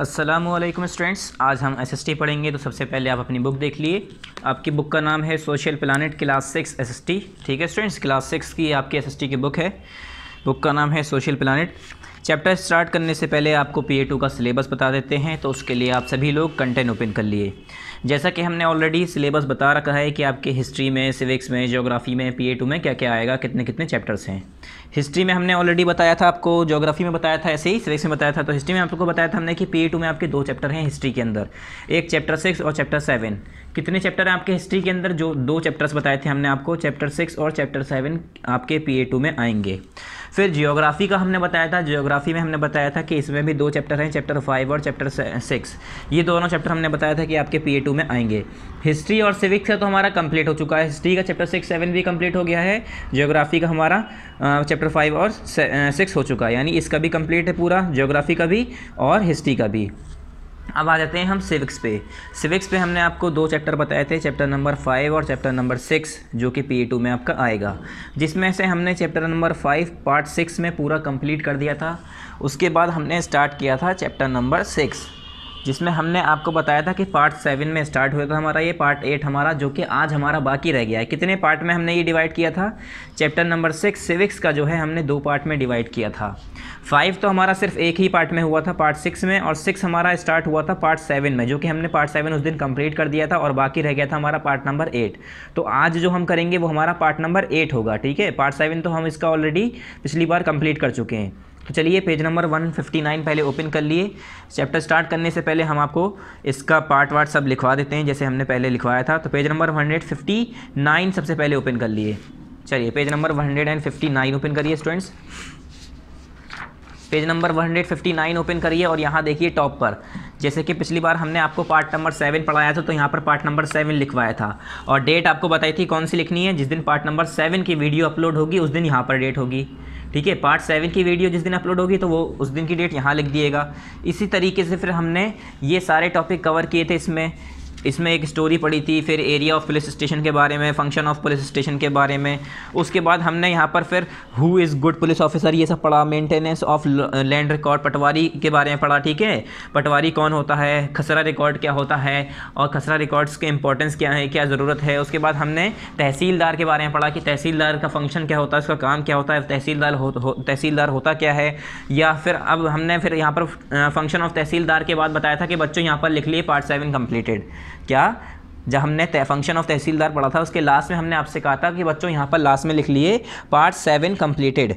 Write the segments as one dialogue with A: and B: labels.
A: Aslam students आज हम SST पढ़ेंगे तो सबसे पहले आप अपनी बुक देख लिए आपकी बुक का नाम है social planet class six SST ठीक है स्टूडेंट्स क्लास सिक्स की आपकी एसएसटी की बुक है बुक का नाम है सोशल प्लानट चैप्टर स्टार्ट करने से पहले आपको पी ए टू का सिलेबस बता देते हैं तो उसके लिए आप सभी लोग कंटेंट ओपन कर लिए जैसा कि हमने ऑलरेडी सिलेबस बता रखा है कि आपके हिस्ट्री में सिविक्स में जोग्राफ़ी में पी ए टू में क्या क्या आएगा कितने कितने चैप्टर्स हैं हिस्ट्री में हमने ऑलरेडी बताया था आपको ज्योग्राफी में बताया था ऐसे ही सिविक्स में बताया था तो हिस्ट्री में आपको बताया था हमने कि पी टू में आपके दो चैप्टर हैं हिस्ट्री के अंदर एक चैप्टर सिक्स और चैप्टर सेवन कितने चैप्टर हैं आपके हिस्ट्री के अंदर जो दो चैप्टर्स बताए थे हमने आपको चैप्टर सिक्स और चैप्टर सेवन आपके पी में आएंगे फिर जियोग्राफी का हमने बताया था जियोग्राफी में हमने बताया था कि इसमें भी दो चैप्टर हैं चैप्टर फाइव और चैप्टर सिक्स ये दोनों चैप्टर हमने बताया था कि आपके पी में आएंगे हिस्ट्री और सिविक्स है तो हमारा कंप्लीट हो चुका है हिस्ट्री का चैप्टर सिक्स सेवन भी कंप्लीट हो गया है जियोग्राफी का हमारा चैप्टर फाइव और सिक्स हो चुका है यानी इसका भी कंप्लीट है पूरा ज्योग्राफी का भी और हिस्ट्री का भी अब आ जाते हैं हम सिविक्स पे सिविक्स पे हमने आपको दो चैप्टर बताए थे चैप्टर नंबर फाइव और चैप्टर नंबर सिक्स जो कि पी टू e में आपका आएगा जिसमें से हमने chapter number five part six में पूरा कंप्लीट कर दिया था उसके बाद हमने स्टार्ट किया था चैप्टर नंबर सिक्स जिसमें हमने आपको बताया था कि पार्ट सेवन में स्टार्ट हुआ था हमारा ये पार्ट एट हमारा जो कि आज हमारा बाकी रह गया है कितने पार्ट में हमने ये डिवाइड किया था चैप्टर नंबर सिक्स सिविक्स का जो है हमने दो पार्ट में डिवाइड किया था फाइव तो हमारा सिर्फ एक ही पार्ट में हुआ था पार्ट सिक्स में और सिक्स हमारा स्टार्ट हुआ था पार्ट सेवन में जो कि हमने पार्ट सेवन उस दिन कंप्लीट कर दिया था और बाकी रह गया था हमारा पार्ट नंबर एट तो आज जो हम करेंगे वो हमारा पार्ट नंबर एट होगा ठीक है पार्ट सेवन तो हम इसका ऑलरेडी पिछली बार कंप्लीट कर चुके हैं तो चलिए पेज नंबर 159 पहले ओपन कर लिए चैप्टर स्टार्ट करने से पहले हम आपको इसका पार्ट वार्ट सब लिखवा देते हैं जैसे हमने पहले लिखवाया था तो पेज नंबर 159 सबसे पहले ओपन कर लिए चलिए पेज नंबर 159 ओपन करिए स्टूडेंट्स पेज नंबर 159 ओपन करिए और यहाँ देखिए टॉप पर जैसे कि पिछली बार हमने आपको पार्ट नंबर सेवन पढ़ाया था तो यहाँ पर पार्ट नंबर सेवन लिखवाया था और डेट आपको बताई थी कौन सी लिखनी है जिस दिन पार्ट नंबर सेवन की वीडियो अपलोड होगी उस दिन यहाँ पर डेट होगी ठीक है पार्ट सेवन की वीडियो जिस दिन अपलोड होगी तो वो उस दिन की डेट यहाँ लिख दिएगा इसी तरीके से फिर हमने ये सारे टॉपिक कवर किए थे इसमें इसमें एक स्टोरी पड़ी थी फिर एरिया ऑफ पुलिस स्टेशन के बारे में फंक्शन ऑफ पुलिस स्टेशन के बारे में उसके बाद हमने यहाँ पर फिर who is good police officer ये सब पढ़ा maintenance of land record patwari के बारे में पढ़ा ठीक है पटवारी कौन होता है खसरा रिकॉर्ड क्या होता है और खसरा रिकॉर्ड्स के इंपॉर्टेंस क्या है क्या ज़रूरत है उसके बाद हमने तहसीलदार के बारे में पढ़ा कि तहसीलदार का फंक्शन क्या होता है उसका काम क्या होता है तहसीलदार हो, हो तहसीलदार होता क्या है या फिर अब हमने फिर यहाँ पर फंक्शन ऑफ तहसीलदार के बाद बताया था कि बच्चों यहाँ पर लिख लिए पार्ट सेवन कम्प्लीटेड क्या जब हमने फंक्शन ऑफ तहसीलदार पढ़ा था उसके लास्ट में हमने आपसे कहा था कि बच्चों यहाँ पर लास्ट में लिख लिए पार्ट सेवन कम्प्लीटेड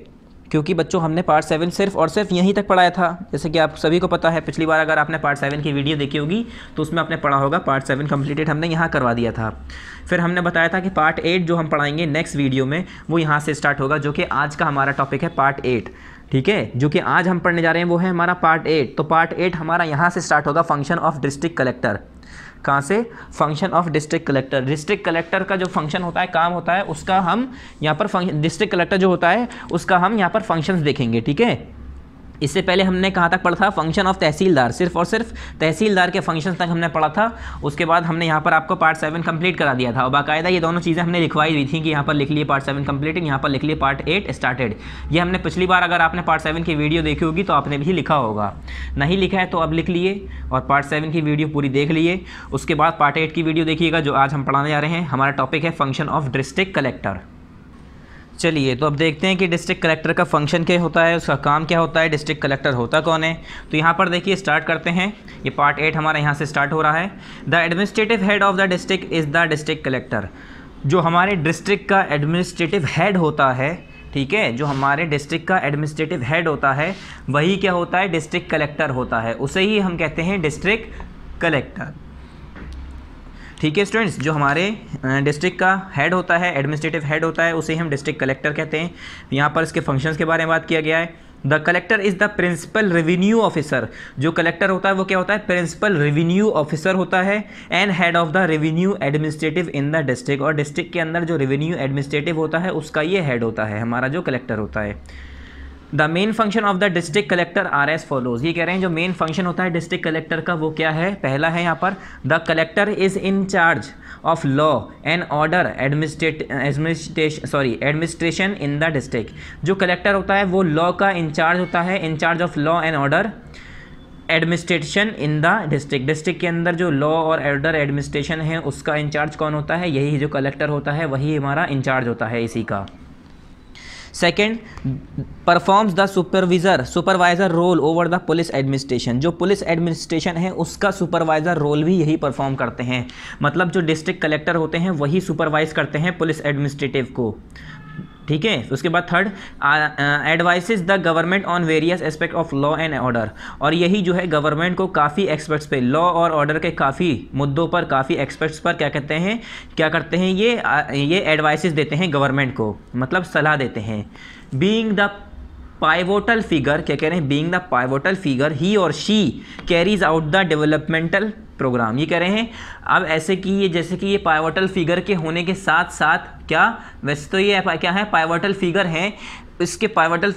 A: क्योंकि बच्चों हमने पार्ट सेवन सिर्फ और सिर्फ यहीं तक पढ़ाया था जैसे कि आप सभी को पता है पिछली बार अगर आपने पार्ट सेवन की वीडियो देखी होगी तो उसमें आपने पढ़ा होगा पार्ट सेवन कम्प्लीटेड हमने यहाँ करवा दिया था फिर हमने बताया था कि पार्ट एट जो हम पढ़ाएंगे नेक्स्ट वीडियो में वो यहाँ से स्टार्ट होगा जो कि आज का हमारा टॉपिक है पार्ट एट ठीक है जो कि आज हम पढ़ने जा रहे हैं वो है हमारा पार्ट एट तो पार्ट एट हमारा यहाँ से स्टार्ट होगा फंक्शन ऑफ डिस्ट्रिक्ट कलेक्टर कहाँ से function of district collector district collector का जो फंक्शन होता है काम होता है उसका हम यहाँ पर फंक्शन डिस्ट्रिक्ट कलेक्टर जो होता है उसका हम यहाँ पर फंक्शंस देखेंगे ठीक है इससे पहले हमने कहाँ तक पढ़ा था फंक्शन ऑफ तहसीलदार सिर्फ और सिर्फ तहसीलदार के फंक्शन तक हमने पढ़ा था उसके बाद हमने यहाँ पर आपको पार्ट सेवन कंप्लीट करा दिया था और बाकायदा ये दोनों चीज़ें हमने लिखवाई हुई थी कि यहाँ पर लिख लिए पार्ट सेवन कंप्लीटेड यहाँ पर लिख लिए पार्ट एट स्टार्टेड ये हमने पिछली बार अगर आपने पार्ट सेवन की वीडियो देखी होगी तो आपने भी लिखा होगा नहीं लिखा है तो अब लिख लिए और पार्ट सेवन की वीडियो पूरी देख लिए उसके बाद पार्ट एट की वीडियो देखिएगा जो आज हम पढ़ाने जा रहे हैं हमारा टॉपिक है फंक्शन ऑफ डिस्ट्रिक्ट कलेक्टर चलिए तो अब देखते हैं कि डिस्ट्रिक्ट कलेक्टर का फंक्शन क्या होता है उसका काम क्या होता है डिस्ट्रिक्ट कलेक्टर होता कौन है तो यहाँ पर देखिए स्टार्ट करते हैं ये पार्ट एट हमारा यहाँ से स्टार्ट हो रहा है the administrative head of the district is the district collector जो हमारे डिस्ट्रिक्ट का एडमिनिस्ट्रेटिव हेड होता है ठीक है जो हमारे डिस्ट्रिक्ट का एडमिनिस्ट्रेटिव हेड होता है वही क्या होता है डिस्ट्रिक्ट कलेक्टर होता है उसे ही हम कहते हैं डिस्ट्रिक्ट कलेक्टर ठीक है स्टूडेंट्स जो हमारे डिस्ट्रिक्ट का हेड होता है एडमिनिस्ट्रेटिव हेड होता है उसे हम डिस्ट्रिक्ट कलेक्टर कहते हैं यहाँ पर इसके फंक्शंस के बारे में बात किया गया है the collector is the principal revenue officer जो कलेक्टर होता है वो क्या होता है प्रिंसिपल रेवेन्यू ऑफिसर होता है and head of the revenue administrative in the district और डिस्ट्रिक्ट के अंदर जो रेवेन्यू एडमिनिस्ट्रेटिव होता है उसका ये हेड होता है हमारा जो कलेक्टर होता है the main function of the district collector are as follows ये कह रहे हैं जो मेन फंक्शन होता है डिस्ट्रिक्ट कलेक्टर का वो क्या है पहला है यहाँ पर the collector is in charge of law and order administrate sorry administration in the district जो कलेक्टर होता है वो लॉ का इंचार्ज होता है in charge of law and order administration in the district district के अंदर जो लॉ और ऑर्डर एडमिनिस्ट्रेशन है उसका इंचार्ज कौन होता है यही जो कलेक्टर होता है वही हमारा इंचार्ज होता है इसी का second performs the supervisor supervisor role over the police administration जो पुलिस एडमिनिस्ट्रेशन है उसका सुपरवाइज़र रोल भी यही परफॉर्म करते हैं मतलब जो डिस्ट्रिक्ट कलेक्टर होते हैं वही सुपरवाइज़ करते हैं पुलिस एडमिनिस्ट्रेटिव को ठीक है तो उसके बाद third advises the government on various aspect of law and order और यही जो है गवर्नमेंट को काफ़ी एक्सपर्ट्स पे लॉ और ऑर्डर के काफ़ी मुद्दों पर काफ़ी एक्सपर्ट्स पर क्या कहते हैं क्या करते हैं ये आ, ये एडवाइसिस देते हैं गवर्नमेंट को मतलब सलाह देते हैं बीइंग द पाइवोटल फिगर क्या कह रहे हैं being the pivotal figure he और she carries out the developmental programme ये कह रहे हैं अब ऐसे कि ये जैसे कि ये पाइवोटल फिगर के होने के साथ साथ क्या वैसे तो ये क्या है पाइवोटल फिगर हैं इसके पाइवटल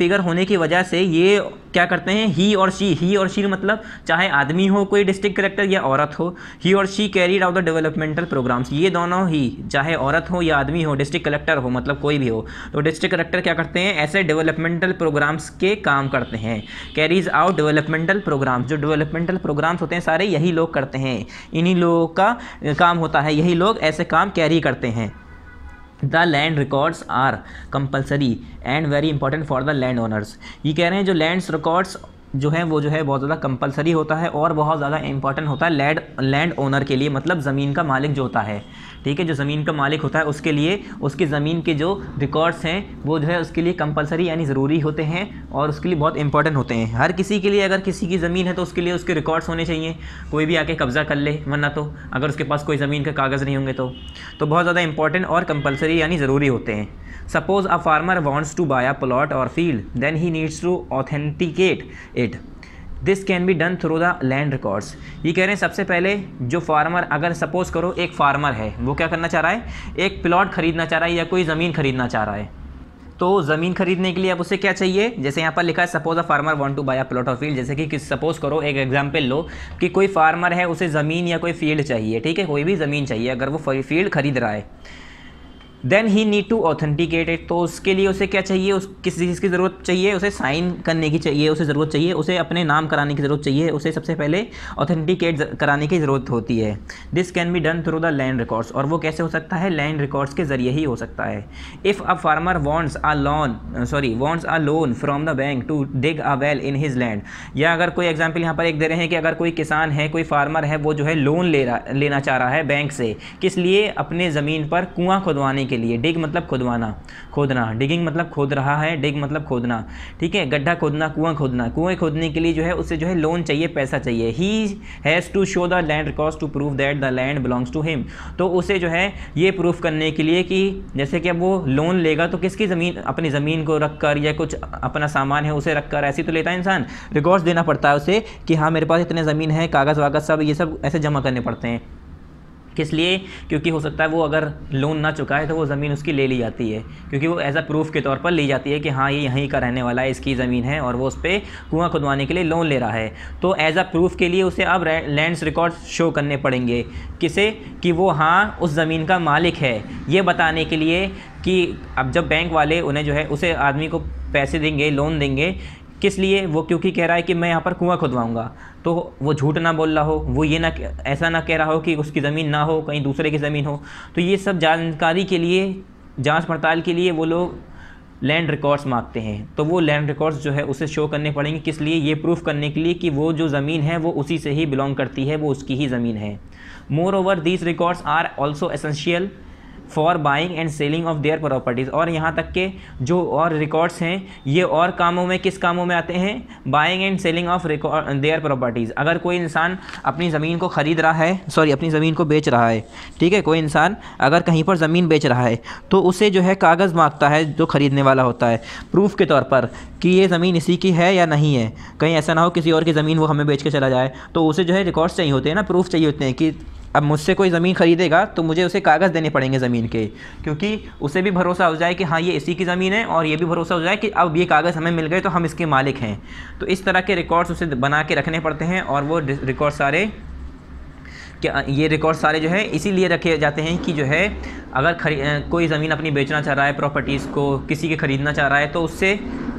A: फिगर होने की वजह से ये क्या करते हैं ही और शी ही और शी मतलब चाहे आदमी हो कोई डिस्ट्रिक्ट कलेक्टर या औरत हो ही और she carried out the developmental programmes ये दोनों ही चाहे औरत हो या आदमी हो डिस्ट्रिक्ट कलेक्टर हो मतलब कोई भी हो तो डिस्ट्रिक्ट कलेक्टर क्या करते हैं ऐसे डेवलपमेंटल प्रोग्राम्स के काम करते हैं कैरीज आउट डेवलपमेंटल प्रोग्राम्स जो डेवलपमेंटल प्रोग्राम्स होते हैं सारे यही लोग करते हैं इन्हीं लोगों का काम होता है यही लोग ऐसे काम कैरी करते हैं the land records are compulsory and very important for the land owners ये कह रहे हैं जो लैंड रिकॉर्ड्स जो है वो जो है बहुत ज़्यादा कंपलसरी होता है और बहुत ज़्यादा इंपॉर्टेंट होता है लैंड लैंड ओनर के लिए मतलब ज़मीन का मालिक जो होता है ठीक है जो ज़मीन का मालिक होता है उसके लिए उसकी ज़मीन के जो रिकॉर्ड्स हैं वो जो है उसके लिए कंपलसरी यानी ज़रूरी होते हैं और उसके लिए बहुत इंपॉर्टेंट होते हैं हर किसी के लिए अगर किसी की ज़मीन है तो उसके लिए उसके रिकॉर्ड्स होने चाहिए कोई भी आके कब्ज़ा कर ले वरना तो अगर उसके पास कोई ज़मीन का कागज़ नहीं होंगे तो, तो बहुत ज़्यादा इंपॉर्टेंट और कंपलसरी यानी ज़रूरी होते हैं suppose a farmer wants to buy a plot और field then he needs to authenticate it this can be done through the land records ये कह रहे हैं सबसे पहले जो फार्मर अगर सपोज़ करो एक फार्मर है वो क्या करना चाह रहा है एक प्लॉट खरीदना चाह रहा है या कोई ज़मीन खरीदना चाह रहा है तो ज़मीन खरीदने के लिए अब उसे क्या चाहिए जैसे यहाँ पर लिखा है suppose a farmer want to buy a plot of field जैसे कि सपोज करो एक एग्जांपल लो कि कोई फार्मर है उसे ज़मीन या कोई फील्ड चाहिए ठीक है कोई भी ज़मीन चाहिए अगर वो फील्ड खरीद रहा है then he need to authenticated तो उसके लिए उसे क्या चाहिए उस किस चीज़ की ज़रूरत चाहिए उसे साइन करने की चाहिए उसे ज़रूरत चाहिए उसे अपने नाम कराने की ज़रूरत चाहिए उसे सबसे पहले ऑथेंटिकेट कराने की ज़रूरत होती है this can be done through the land records और वो कैसे हो सकता है लैंड रिकॉर्ड्स के ज़रिए ही हो सकता है if a farmer wants a loan sorry wants a loan from the bank to dig a well in his land या अगर कोई एग्जाम्पल यहाँ पर एक दे रहे हैं कि अगर कोई किसान है कोई फार्मर है वो जो है लोन ले रहा लेना चाह रहा है बैंक से किस लिए अपने ज़मीन पर कुआँ खुदवाने के लिए डिग मतलब खुदवाना खोदना डिगिंग मतलब खोद रहा है डिग मतलब खोदना ठीक है गड्ढा खोदना कुआं खोदना कुएं खोदने के लिए जो है उसे जो है लोन चाहिए पैसा चाहिए he has to show the land record to prove that the land belongs to him तो उसे जो है ये प्रूफ करने के लिए कि जैसे कि अब वो लोन लेगा तो किसकी ज़मीन अपनी ज़मीन को रख कर या कुछ अपना सामान है उसे रख कर ऐसी तो लेता है इंसान रिकॉर्ड्स देना पड़ता है उसे कि हाँ मेरे पास इतने ज़मीन है कागज़ वागज़ सब ये सब ऐसे जमा करने पड़ते हैं किस लिए क्योंकि हो सकता है वो अगर लोन ना चुकाए तो वो ज़मीन उसकी ले ली जाती है क्योंकि वो एज अ प्रूफ के तौर पर ली जाती है कि हाँ ये यहीं का रहने वाला है इसकी ज़मीन है और वो उस पर कुआँ खुदवाने के लिए लोन ले रहा है तो एज अ प्रूफ के लिए उसे अब लैंड्स रिकॉर्ड शो करने पड़ेंगे किसे कि वो हाँ उस ज़मीन का मालिक है ये बताने के लिए कि अब जब बैंक वाले उन्हें जो है उसे आदमी को पैसे देंगे लोन देंगे किस लिए वो क्योंकि कह रहा है कि मैं यहाँ पर कुआं खुदवाऊँगा तो वो झूठ ना बोल रहा हो वो ये ना ऐसा ना कह रहा हो कि उसकी ज़मीन ना हो कहीं दूसरे की ज़मीन हो तो ये सब जानकारी के लिए जांच पड़ताल के लिए वो लोग लैंड रिकॉर्ड्स मांगते हैं तो वो लैंड रिकॉर्ड्स जो है उसे शो करने पड़ेंगे किस लिए ये प्रूफ करने के लिए कि वो जो ज़मीन है वो उसी से ही बिलोंग करती है वो उसकी ही ज़मीन है moreover these records are also essential for buying and selling of their properties और यहाँ तक के जो और रिकॉर्ड्स हैं ये और कामों में किस कामों में आते हैं buying and selling of record their properties अगर कोई इंसान अपनी ज़मीन को ख़रीद रहा है सॉरी अपनी ज़मीन को बेच रहा है ठीक है कोई इंसान अगर कहीं पर ज़मीन बेच रहा है तो उसे जो है कागज़ मांगता है जो ख़रीदने वाला होता है प्रूफ के तौर पर कि ये ज़मीन इसी की है या नहीं है कहीं ऐसा ना हो किसी और की ज़मीन वो हमें बेच के चला जाए तो उसे जो है रिकॉर्ड्स चाहिए होते हैं ना प्रूफ चाहिए होते हैं कि अब मुझसे कोई ज़मीन ख़रीदेगा तो मुझे उसे कागज़ देने पड़ेंगे ज़मीन के क्योंकि उसे भी भरोसा हो जाए कि हाँ ये इसी की ज़मीन है और ये भी भरोसा हो जाए कि अब ये कागज़ हमें मिल गए तो हम इसके मालिक हैं तो इस तरह के रिकॉर्ड्स उसे बना के रखने पड़ते हैं और वो रिकॉर्ड सारे क्या ये रिकॉर्ड सारे जो है इसीलिए रखे जाते हैं कि जो है अगर खरी कोई ज़मीन अपनी बेचना चाह रहा है प्रॉपर्टीज़ को किसी के ख़रीदना चाह रहा है तो उससे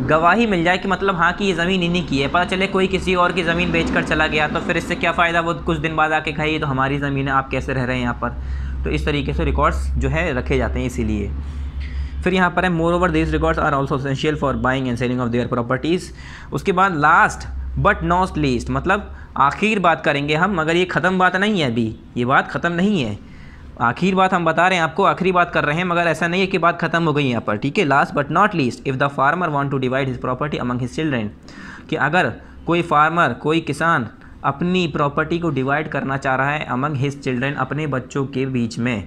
A: गवाही मिल जाए कि मतलब हाँ कि ये ज़मीन इन्हीं की है पता चले कोई किसी और की ज़मीन बेच कर चला गया तो फिर इससे क्या फ़ायदा वो कुछ दिन बाद आके खाइए तो हमारी ज़मीन है आप कैसे रह रहे हैं यहाँ पर तो इस तरीके से रिकॉर्ड्स जो है रखे जाते हैं इसीलिए फिर यहाँ पर है moreover this records are also essential for buying and selling of their properties उसके बाद लास्ट बट नॉट लीस्ट मतलब आखिर बात करेंगे हम मगर ये ख़त्म बात नहीं है अभी ये बात ख़त्म नहीं है आखिर बात हम बता रहे हैं आपको आखिरी बात कर रहे हैं मगर ऐसा नहीं है कि बात खत्म हो गई यहाँ पर ठीक है last but not least if the farmer want to divide his property among his children कि अगर कोई फार्मर कोई किसान अपनी प्रॉपर्टी को डिवाइड करना चाह रहा है अमंग हिज चिल्ड्रेन अपने बच्चों के बीच में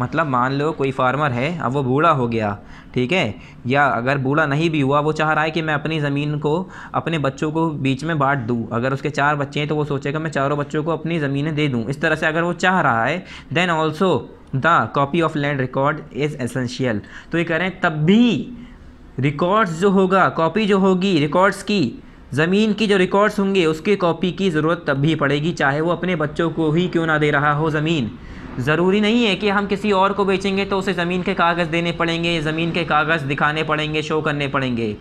A: मतलब मान लो कोई फार्मर है अब वो बूढ़ा हो गया ठीक है या अगर बूढ़ा नहीं भी हुआ वो चाह रहा है कि मैं अपनी ज़मीन को अपने बच्चों को बीच में बांट दूँ अगर उसके चार बच्चे हैं तो वो सोचेगा मैं चारों बच्चों को अपनी ज़मीनें दे दूँ इस तरह से अगर वो चाह रहा है then also the copy of land record is essential तो ये करें तब भी रिकॉर्ड्स जो होगा कॉपी जो होगी रिकॉर्ड्स की ज़मीन की जो रिकॉर्ड्स होंगे उसके कॉपी की ज़रूरत तब भी पड़ेगी चाहे वो अपने बच्चों को ही क्यों ना दे रहा हो ज़मीन ज़रूरी नहीं है कि हम किसी और को बेचेंगे तो उसे ज़मीन के कागज़ देने पड़ेंगे ज़मीन के कागज़ दिखाने पड़ेंगे शो करने पड़ेंगे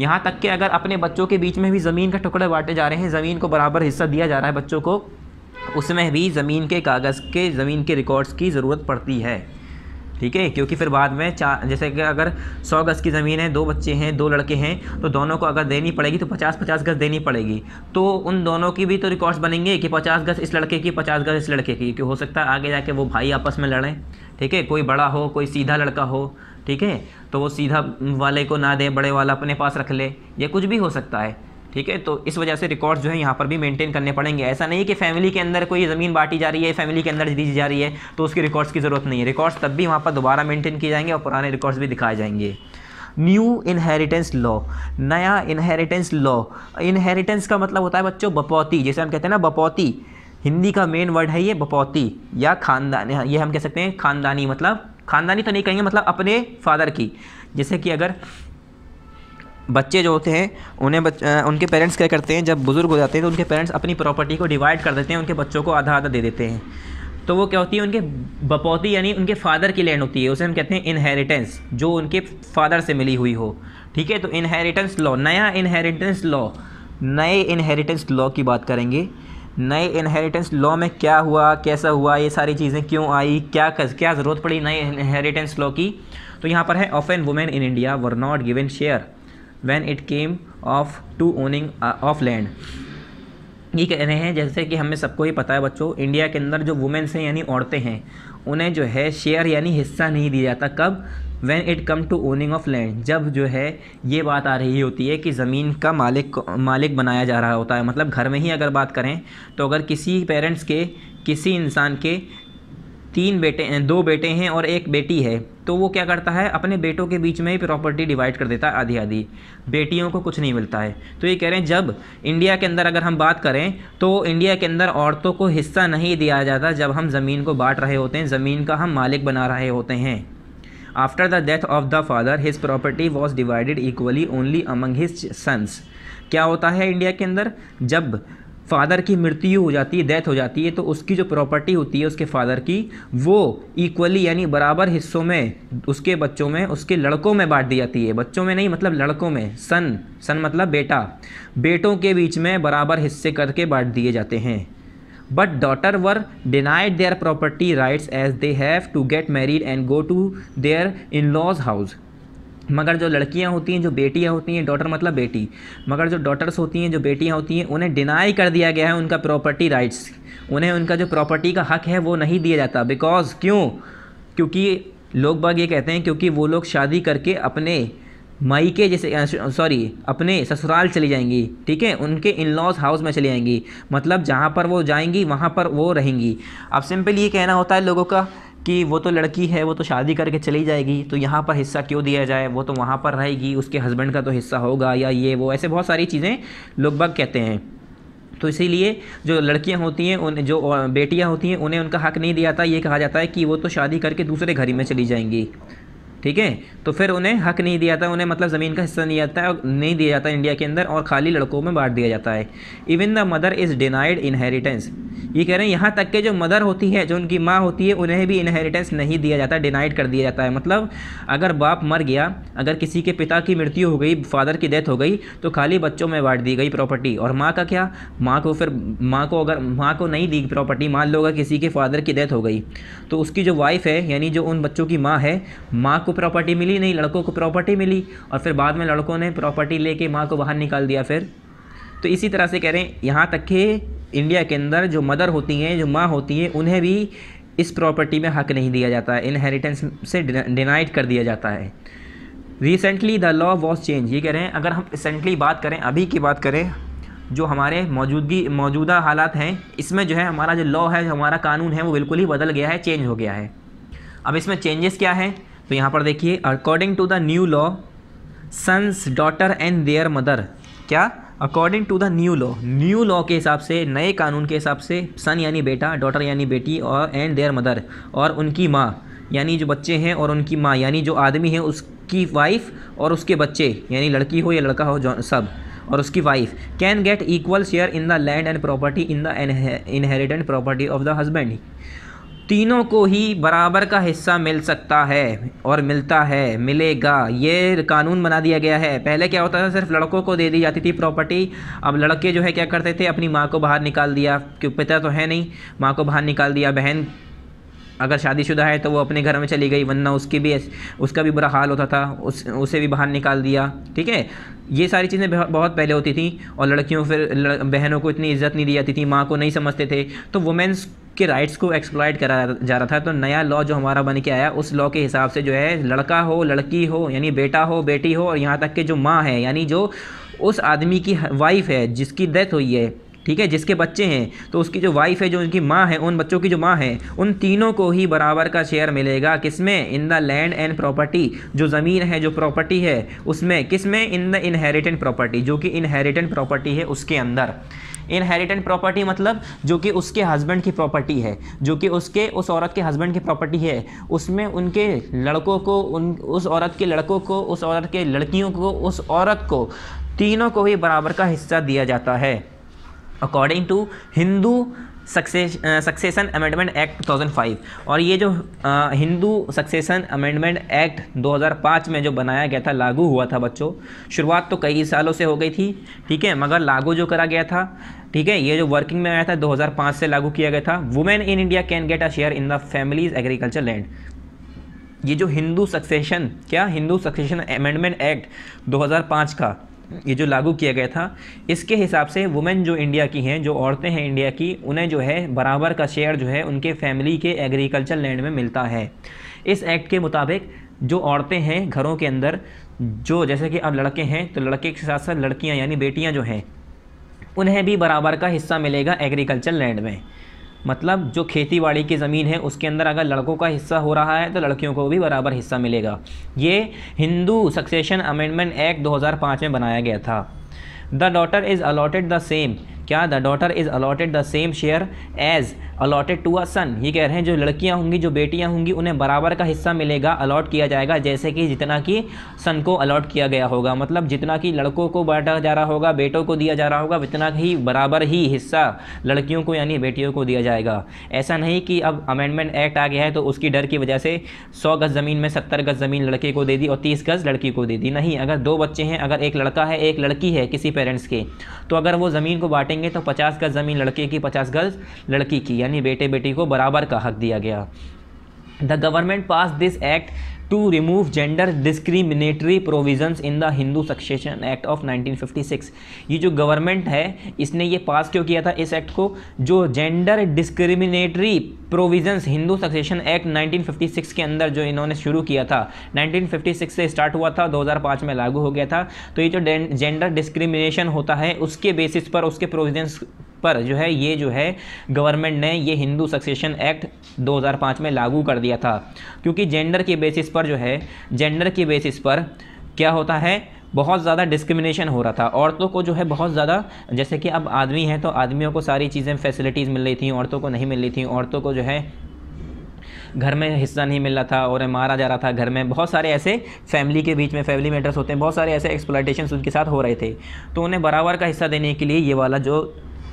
A: यहाँ तक कि अगर अपने बच्चों के बीच में भी ज़मीन का टुकड़े बांटे जा रहे हैं ज़मीन को बराबर हिस्सा दिया जा रहा है बच्चों को उसमें भी ज़मीन के कागज़ के ज़मीन के रिकॉर्ड्स की ज़रूरत पड़ती है ठीक है क्योंकि फिर बाद में चार जैसे कि अगर सौ गज़ की ज़मीन है दो बच्चे हैं दो लड़के हैं तो दोनों को अगर देनी पड़ेगी तो पचास पचास गज़ देनी पड़ेगी तो उन दोनों की भी तो रिकॉर्ड्स बनेंगे कि पचास गज़ इस लड़के की पचास गज़ इस लड़के की क्योंकि हो सकता है आगे जाके वो भाई आपस में लड़ें ठीक है कोई बड़ा हो कोई सीधा लड़का हो ठीक है तो वो सीधा वाले को ना दे बड़े वाला अपने पास रख ले या कुछ भी हो सकता है ठीक है तो इस वजह से रिकॉर्ड्स जो है यहाँ पर भी मेंटेन करने पड़ेंगे ऐसा नहीं कि फैमिली के अंदर कोई ज़मीन बांटी जा रही है फैमिली के अंदर दी जा रही है तो उसके रिकॉर्ड्स की ज़रूरत नहीं है रिकॉर्ड्स तब भी वहाँ पर दोबारा मेंटेन किए जाएंगे और पुराने रिकॉर्ड्स भी दिखाए जाएंगे न्यू इनहेरिटेंस लॉ नया इनहेरिटेंस लॉ इनहेरिटेंस का मतलब होता है बच्चों बपौती जैसे हम कहते हैं ना बपौती हिंदी का मेन वर्ड है ये बपौती या खानदान ये हम कह सकते हैं खानदानी मतलब खानदानी तो नहीं कहेंगे मतलब अपने फादर की जैसे कि अगर बच्चे जो होते हैं उन्हें बच, आ, उनके पेरेंट्स क्या करते हैं जब बुज़ुर्ग हो जाते हैं तो उनके पेरेंट्स अपनी प्रॉपर्टी को डिवाइड कर देते हैं उनके बच्चों को आधा आधा दे देते हैं तो वो क्या होती है उनके बपौती यानी उनके फादर की लैंड होती है उसे हम कहते हैं इनहेरिटेंस जो उनके फादर से मिली हुई हो ठीक है तो इनहेरिटेंस लॉ नया इनहेरिटेंस लॉ नए इनहेरिटेंस लॉ की बात करेंगे नए इनहेरिटेंस लॉ में क्या हुआ कैसा हुआ ये सारी चीज़ें क्यों आई क्या क्या ज़रूरत पड़ी नए इनहेरिटेंस लॉ की तो यहाँ पर है often women in India were not given share when it came of to owning of land ये कह रहे हैं जैसे कि हमें सबको ही पता है बच्चों इंडिया के अंदर जो वुमेंस हैं यानी औरतें हैं उन्हें जो है शेयर यानी हिस्सा नहीं दिया जाता कब when it come to owning of land जब जो है ये बात आ रही होती है कि ज़मीन का मालिक मालिक बनाया जा रहा होता है मतलब घर में ही अगर बात करें तो अगर किसी पेरेंट्स के किसी इंसान के तीन बेटे हैं दो बेटे हैं और एक बेटी है तो वो क्या करता है अपने बेटों के बीच में ही प्रॉपर्टी डिवाइड कर देता है आधी आधी बेटियों को कुछ नहीं मिलता है तो ये कह रहे हैं जब इंडिया के अंदर अगर हम बात करें तो इंडिया के अंदर औरतों को हिस्सा नहीं दिया जाता जब हम ज़मीन को बांट रहे होते हैं ज़मीन का हम मालिक बना रहे होते हैं after the death of the father his property was divided equally only among his sons क्या होता है इंडिया के अंदर जब फादर की मृत्यु हो जाती है डेथ हो जाती है तो उसकी जो प्रॉपर्टी होती है उसके फादर की वो इक्वली यानी बराबर हिस्सों में उसके बच्चों में उसके लड़कों में बांट दी जाती है बच्चों में नहीं मतलब लड़कों में सन सन मतलब बेटा बेटों के बीच में बराबर हिस्से करके बांट दिए जाते हैं but daughter were denied their property rights as they have to get married and go to their in laws house मगर जो लड़कियां होती हैं जो बेटियां होती हैं डॉटर मतलब बेटी मगर जो डॉटर्स होती हैं जो बेटियां होती हैं उन्हें डिनाई कर दिया गया है उनका प्रॉपर्टी राइट्स उन्हें उनका जो प्रॉपर्टी का हक है वो नहीं दिया जाता बिकॉज़ क्यों क्योंकि लोग बाग ये कहते हैं क्योंकि वो लोग शादी करके अपने मई के जैसे सॉरी अपने ससुराल चली जाएंगी ठीक है उनके इन लॉज हाउस में चली जाएंगी मतलब जहाँ पर वो जाएंगी वहाँ पर वो रहेंगी अब सिंपल ये कहना होता है लोगों का कि वो तो लड़की है वो तो शादी करके चली जाएगी तो यहाँ पर हिस्सा क्यों दिया जाए वो तो वहाँ पर रहेगी उसके हस्बैंड का तो हिस्सा होगा या ये वो ऐसे बहुत सारी चीज़ें लोग बाग कहते हैं तो इसीलिए जो लड़कियां होती हैं उन जो बेटियां होती हैं उन्हें उनका हक नहीं दिया जाता ये कहा जाता है कि वो तो शादी करके दूसरे घर में चली जाएंगी ठीक है तो फिर उन्हें हक नहीं दिया जाता उन्हें मतलब ज़मीन का हिस्सा नहीं जाता है नहीं दिया जाता इंडिया के अंदर और खाली लड़कों में बांट दिया जाता है even the mother is denied inheritance ये कह रहे हैं यहाँ तक के जो मदर होती है जो उनकी माँ होती है उन्हें भी इनहेरिटेंस नहीं दिया जाता डिनाइड कर दिया जाता है मतलब अगर बाप मर गया अगर किसी के पिता की मृत्यु हो गई फादर की डेथ हो गई तो खाली बच्चों में बांट दी गई प्रॉपर्टी और माँ का क्या माँ को फिर माँ को अगर माँ को नहीं दी प्रॉपर्टी मान लो अगर किसी के फादर की डेथ हो गई तो उसकी जो वाइफ है यानी जो उन बच्चों की माँ है माँ को प्रॉपर्टी मिली नहीं लड़कों को प्रॉपर्टी मिली और फिर बाद में लड़कों ने प्रॉपर्टी लेके माँ को बाहर निकाल दिया फिर तो इसी तरह से कह रहे हैं यहाँ तक कि इंडिया के अंदर जो मदर होती हैं जो माँ होती हैं उन्हें भी इस प्रॉपर्टी में हक नहीं दिया जाता है इनहेरिटेंस से डिनाइड कर दिया जाता है recently the law was change ये कह रहे हैं अगर हम रिसेंटली बात करें अभी की बात करें जो हमारे मौजूदगी मौजूदा हालात हैं इसमें जो है हमारा जो लॉ है जो हमारा कानून है वो बिल्कुल ही बदल गया है चेंज हो गया है अब इसमें चेंजेस क्या है तो यहाँ पर देखिए according to the new law sons daughter and their mother क्या according to the new law new law के हिसाब से नए कानून के हिसाब से सन यानी बेटा डॉटर यानी बेटी और एंड देयर मदर और उनकी माँ यानी जो बच्चे हैं और उनकी माँ यानी जो आदमी है उसकी वाइफ और उसके बच्चे यानी लड़की हो या लड़का हो सब और उसकी wife can get equal share in the land and property in the inherent property of the husband तीनों को ही बराबर का हिस्सा मिल सकता है और मिलता है मिलेगा ये कानून बना दिया गया है पहले क्या होता था सिर्फ लड़कों को दे दी जाती थी प्रॉपर्टी अब लड़के जो है क्या करते थे अपनी माँ को बाहर निकाल दिया क्योंकि पिता तो है नहीं माँ को बाहर निकाल दिया बहन अगर शादीशुदा है तो वो अपने घर में चली गई वरना उसकी भी उसका भी बुरा हाल होता था उस उसे भी बाहर निकाल दिया ठीक है ये सारी चीज़ें बहुत पहले होती थी और लड़कियों फिर लड़, बहनों को इतनी इज्जत नहीं दी जाती थी माँ को नहीं समझते थे तो वुमेंस के राइट्स को एक्सप्लॉयट करा जा रहा था तो नया लॉ जो हमारा बन के आया उस लॉ के हिसाब से जो है लड़का हो लड़की हो यानी बेटा हो बेटी हो और यहाँ तक के जो माँ है यानी जो उस आदमी की वाइफ है जिसकी डेथ हुई है ठीक है जिसके बच्चे हैं तो उसकी जो वाइफ है जो उनकी माँ है उन बच्चों की जो माँ है उन तीनों को ही बराबर का शेयर मिलेगा किसमें in the land and property जो ज़मीन है जो प्रॉपर्टी है उसमें किसमें इन द इनहेरिटेंट प्रॉपर्टी जो कि इनहेरिटेंट प्रॉपर्टी है उसके अंदर इनहेरिटेंट प्रॉपर्टी मतलब जो कि उसके हस्बैंड की प्रॉपर्टी है जो कि उसके उस औरत के हस्बैंड की प्रॉपर्टी है उसमें उनके लड़कों को उन उस औरत के लड़कों को उस औरत के लड़कियों को उस औरत को तीनों को ही बराबर का हिस्सा दिया जाता है according to Hindu succession amendment act 2005 और ये जो हिंदू सक्सेसन अमेंडमेंट एक्ट 2005 में जो बनाया गया था लागू हुआ था बच्चों शुरुआत तो कई सालों से हो गई थी ठीक है मगर लागू जो करा गया था ठीक है ये जो वर्किंग में आया था 2005 से लागू किया गया था women in India can get a share in the families agriculture land ये जो हिंदू सक्सेशन क्या हिंदू सक्सेशन अमेंडमेंट एक्ट 2005 का ये जो लागू किया गया था इसके हिसाब से वुमेन जो इंडिया की हैं जो औरतें हैं इंडिया की उन्हें जो है बराबर का शेयर जो है उनके फैमिली के एग्रीकल्चर लैंड में मिलता है इस एक्ट के मुताबिक जो औरतें हैं घरों के अंदर जो जैसे कि अब लड़के हैं तो लड़के के साथ साथ लड़कियाँ यानी बेटियाँ जो हैं उन्हें भी बराबर का हिस्सा मिलेगा एग्रीकल्चर लैंड में मतलब जो खेती बाड़ी की ज़मीन है उसके अंदर अगर लड़कों का हिस्सा हो रहा है तो लड़कियों को भी बराबर हिस्सा मिलेगा ये हिंदू सक्सेशन अमेंडमेंट एक्ट 2005 में बनाया गया था the daughter is allotted the same क्या the daughter is allotted the same share as allotted to a son ये कह रहे हैं जो लड़कियाँ होंगी जो बेटियाँ होंगी उन्हें बराबर का हिस्सा मिलेगा अलॉट किया जाएगा जैसे कि जितना कि सन को अलॉट किया गया होगा मतलब जितना कि लड़कों को बांटा जा रहा होगा बेटों को दिया जा रहा होगा उतना ही बराबर ही हिस्सा लड़कियों को यानी बेटियों को दिया जाएगा ऐसा नहीं कि अब अमेंडमेंट एक्ट आ गया है तो उसकी डर की वजह से सौ गज ज़मीन में सत्तर गज ज़मीन लड़के को दे दी और तीस गज लड़की को दे दी नहीं अगर दो बच्चे हैं अगर एक लड़का है एक लड़की है किसी पेरेंट्स के तो अगर वो ज़मीन को बांटेंगे तो पचास गज ज़मीन लड़के की पचास गज लड़की की यानी यानी बेटे बेटी को बराबर का हक दिया गया the government pass this act to remove gender discriminatory provision in the Hindu succession act of 1956 ये जो गवर्नमेंट है इसने ये पास क्यों किया था इस एक्ट को जो gender discriminatory provisions Hindu succession act 1956 के अंदर जो इन्होंने शुरू किया था 1956 से स्टार्ट हुआ था 2005 में लागू हो गया था तो ये जो जेंडर डिस्क्रिमिनेशन होता है उसके बेसिस पर उसके प्रोविजंस पर जो है ये जो है गवर्नमेंट ने ये हिंदू सक्सेशन एक्ट 2005 में लागू कर दिया था क्योंकि जेंडर के बेसिस पर जो है जेंडर के बेसिस पर क्या होता है बहुत ज़्यादा डिस्क्रिमिनेशन हो रहा था औरतों को जो है बहुत ज़्यादा जैसे कि अब आदमी हैं तो आदमियों को सारी चीज़ें फैसिलिटीज़ मिल रही थी औरतों को नहीं मिल रही थी औरतों को जो है घर में हिस्सा नहीं मिल रहा था और मारा जा रहा था घर में बहुत सारे ऐसे फैमिली के बीच में फैमिली मैटर्स होते हैं बहुत सारे ऐसे एक्सप्लाइटेशन उनके साथ हो रहे थे तो उन्हें बराबर का हिस्सा देने के लिए ये वाला जो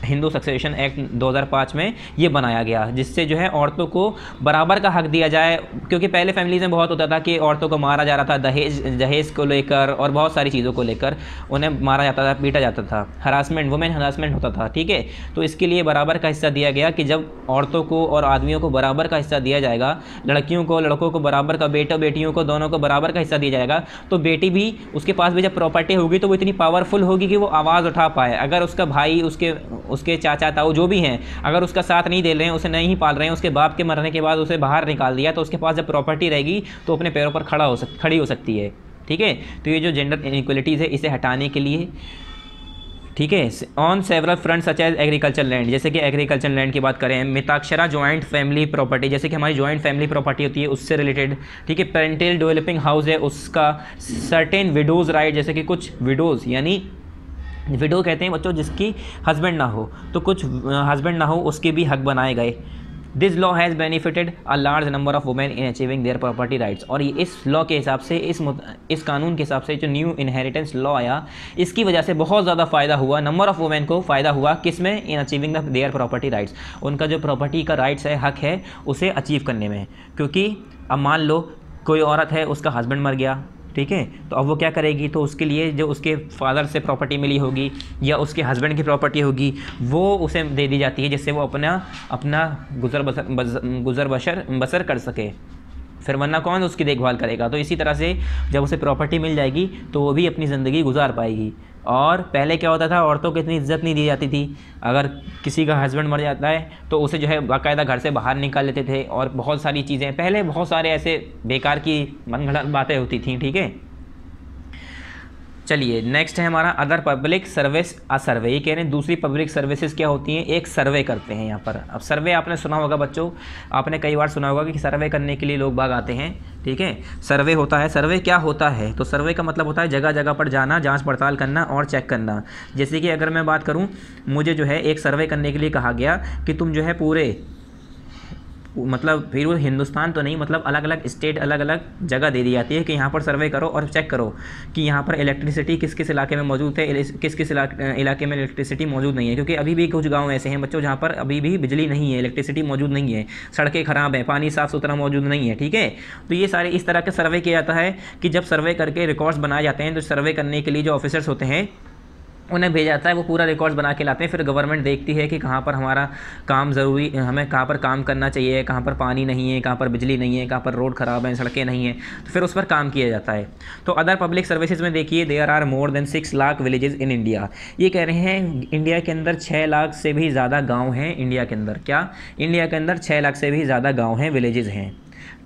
A: हिंदू सक्सेशन एक्ट 2005 में ये बनाया गया जिससे जो है औरतों को बराबर का हक दिया जाए क्योंकि पहले फैमिलीज़ में बहुत होता था कि औरतों को मारा जा रहा था दहेज दहेज को लेकर और बहुत सारी चीज़ों को लेकर उन्हें मारा जाता था पीटा जाता था हरासमेंट वुमेन हरासमेंट होता था ठीक है तो इसके लिए बराबर का हिस्सा दिया गया कि जब औरतों को और आदमियों को बराबर का हिस्सा दिया जाएगा लड़कियों को लड़कों को बराबर का बेटों बेटियों को दोनों को बराबर का हिस्सा दिया जाएगा तो बेटी भी उसके पास भी जब प्रॉपर्टी होगी तो वो इतनी पावरफुल होगी कि वो आवाज़ उठा पाए अगर उसका भाई उसके उसके चाचा ताऊ जो भी हैं अगर उसका साथ नहीं दे रहे हैं उसे नहीं पाल रहे हैं उसके बाप के मरने के बाद उसे बाहर निकाल दिया तो उसके पास जब प्रॉपर्टी रहेगी तो अपने पैरों पर खड़ा हो सक खड़ी हो सकती है ठीक है तो ये जो जेंडर इनक्वलिटीज़ है इसे हटाने के लिए ठीक है on several front such as agriculture land जैसे कि एग्रीकल्चर लैंड की बात करें मिताक्षरा ज्वाइंट फैमिली प्रॉपर्टी जैसे कि हमारी ज्वाइंट फैमिली प्रॉपर्टी होती है उससे रिलेटेड ठीक है पेंटेल डेवलपिंग हाउस है उसका सर्टेन विडोज़ राइट जैसे कि कुछ विडोज़ यानी विडो कहते हैं बच्चों जिसकी हस्बैंड ना हो तो कुछ हस्बैंड ना हो उसके भी हक बनाए गए this law has benefited a large number of women in achieving their property rights और ये इस लॉ के हिसाब से इस इस कानून के हिसाब से जो न्यू इनहेरिटेंस लॉ आया इसकी वजह से बहुत ज़्यादा फ़ायदा हुआ नंबर ऑफ़ वुमेन को फ़ायदा हुआ किस में in achieving the their property rights उनका जो प्रॉपर्टी का राइट्स है हक है उसे अचीव करने में क्योंकि अब मान लो कोई औरत है उसका हस्बैंड मर गया ठीक है तो अब वो क्या करेगी तो उसके लिए जो उसके फादर से प्रॉपर्टी मिली होगी या उसके हस्बैंड की प्रॉपर्टी होगी वो उसे दे दी जाती है जिससे वो अपना अपना गुजर बसर गुजर बसर बसर कर सके फिर वरना कौन उसकी देखभाल करेगा तो इसी तरह से जब उसे प्रॉपर्टी मिल जाएगी तो वो भी अपनी ज़िंदगी गुजार पाएगी और पहले क्या होता था औरतों को इतनी इज्जत नहीं दी जाती थी अगर किसी का हस्बैंड मर जाता है तो उसे जो है बाकायदा घर से बाहर निकाल लेते थे और बहुत सारी चीज़ें पहले बहुत सारे ऐसे बेकार की मनगढ़ंत बातें होती थी ठीक है चलिए नेक्स्ट है हमारा other public service a survey ये कह रहे हैं दूसरी पब्लिक सर्विसेज क्या होती हैं एक सर्वे करते हैं यहाँ पर अब सर्वे आपने सुना होगा बच्चों आपने कई बार सुना होगा कि सर्वे करने के लिए लोग बाग आते हैं ठीक है सर्वे होता है सर्वे क्या होता है तो सर्वे का मतलब होता है जगह जगह पर जाना जाँच पड़ताल करना और चेक करना जैसे कि अगर मैं बात करूँ मुझे जो है एक सर्वे करने के लिए कहा गया कि तुम जो है पूरे मतलब फिर वो हिंदुस्तान तो नहीं मतलब अलग अलग स्टेट अलग अलग जगह दे दी जाती है कि यहाँ पर सर्वे करो और चेक करो कि यहाँ पर इलेक्ट्रिसिटी किस किस इलाके में मौजूद है किस किस इलाके में इलेक्ट्रिसिटी मौजूद नहीं है क्योंकि अभी भी कुछ गाँव ऐसे हैं बच्चों जहाँ पर अभी भी बिजली नहीं है इलेक्ट्रिसिटी मौजूद नहीं है सड़कें ख़राब हैं पानी साफ़ सुथरा मौजूद नहीं है ठीक है तो ये सारे इस तरह के सर्वे किया जाता है कि जब सर्वे करके रिकॉर्ड्स बनाए जाते हैं तो सर्वे करने के लिए जो ऑफिसर्स होते हैं उन्हें भेजा जाता है वो पूरा रिकॉर्ड्स बना के लाते हैं फिर गवर्नमेंट देखती है कि कहाँ पर हमारा काम ज़रूरी हमें कहाँ पर काम करना चाहिए कहाँ पर पानी नहीं है कहाँ पर बिजली नहीं है कहाँ पर रोड ख़राब है सड़कें नहीं हैं तो फिर उस पर काम किया जाता है तो अदर पब्लिक सर्विसेज में देखिए there are more than six lakh villages in India ये कह रहे हैं इंडिया के अंदर छः लाख से भी ज़्यादा गाँव हैं इंडिया के अंदर क्या इंडिया के अंदर छः लाख से भी ज़्यादा गाँव हैं विलेजेज़ हैं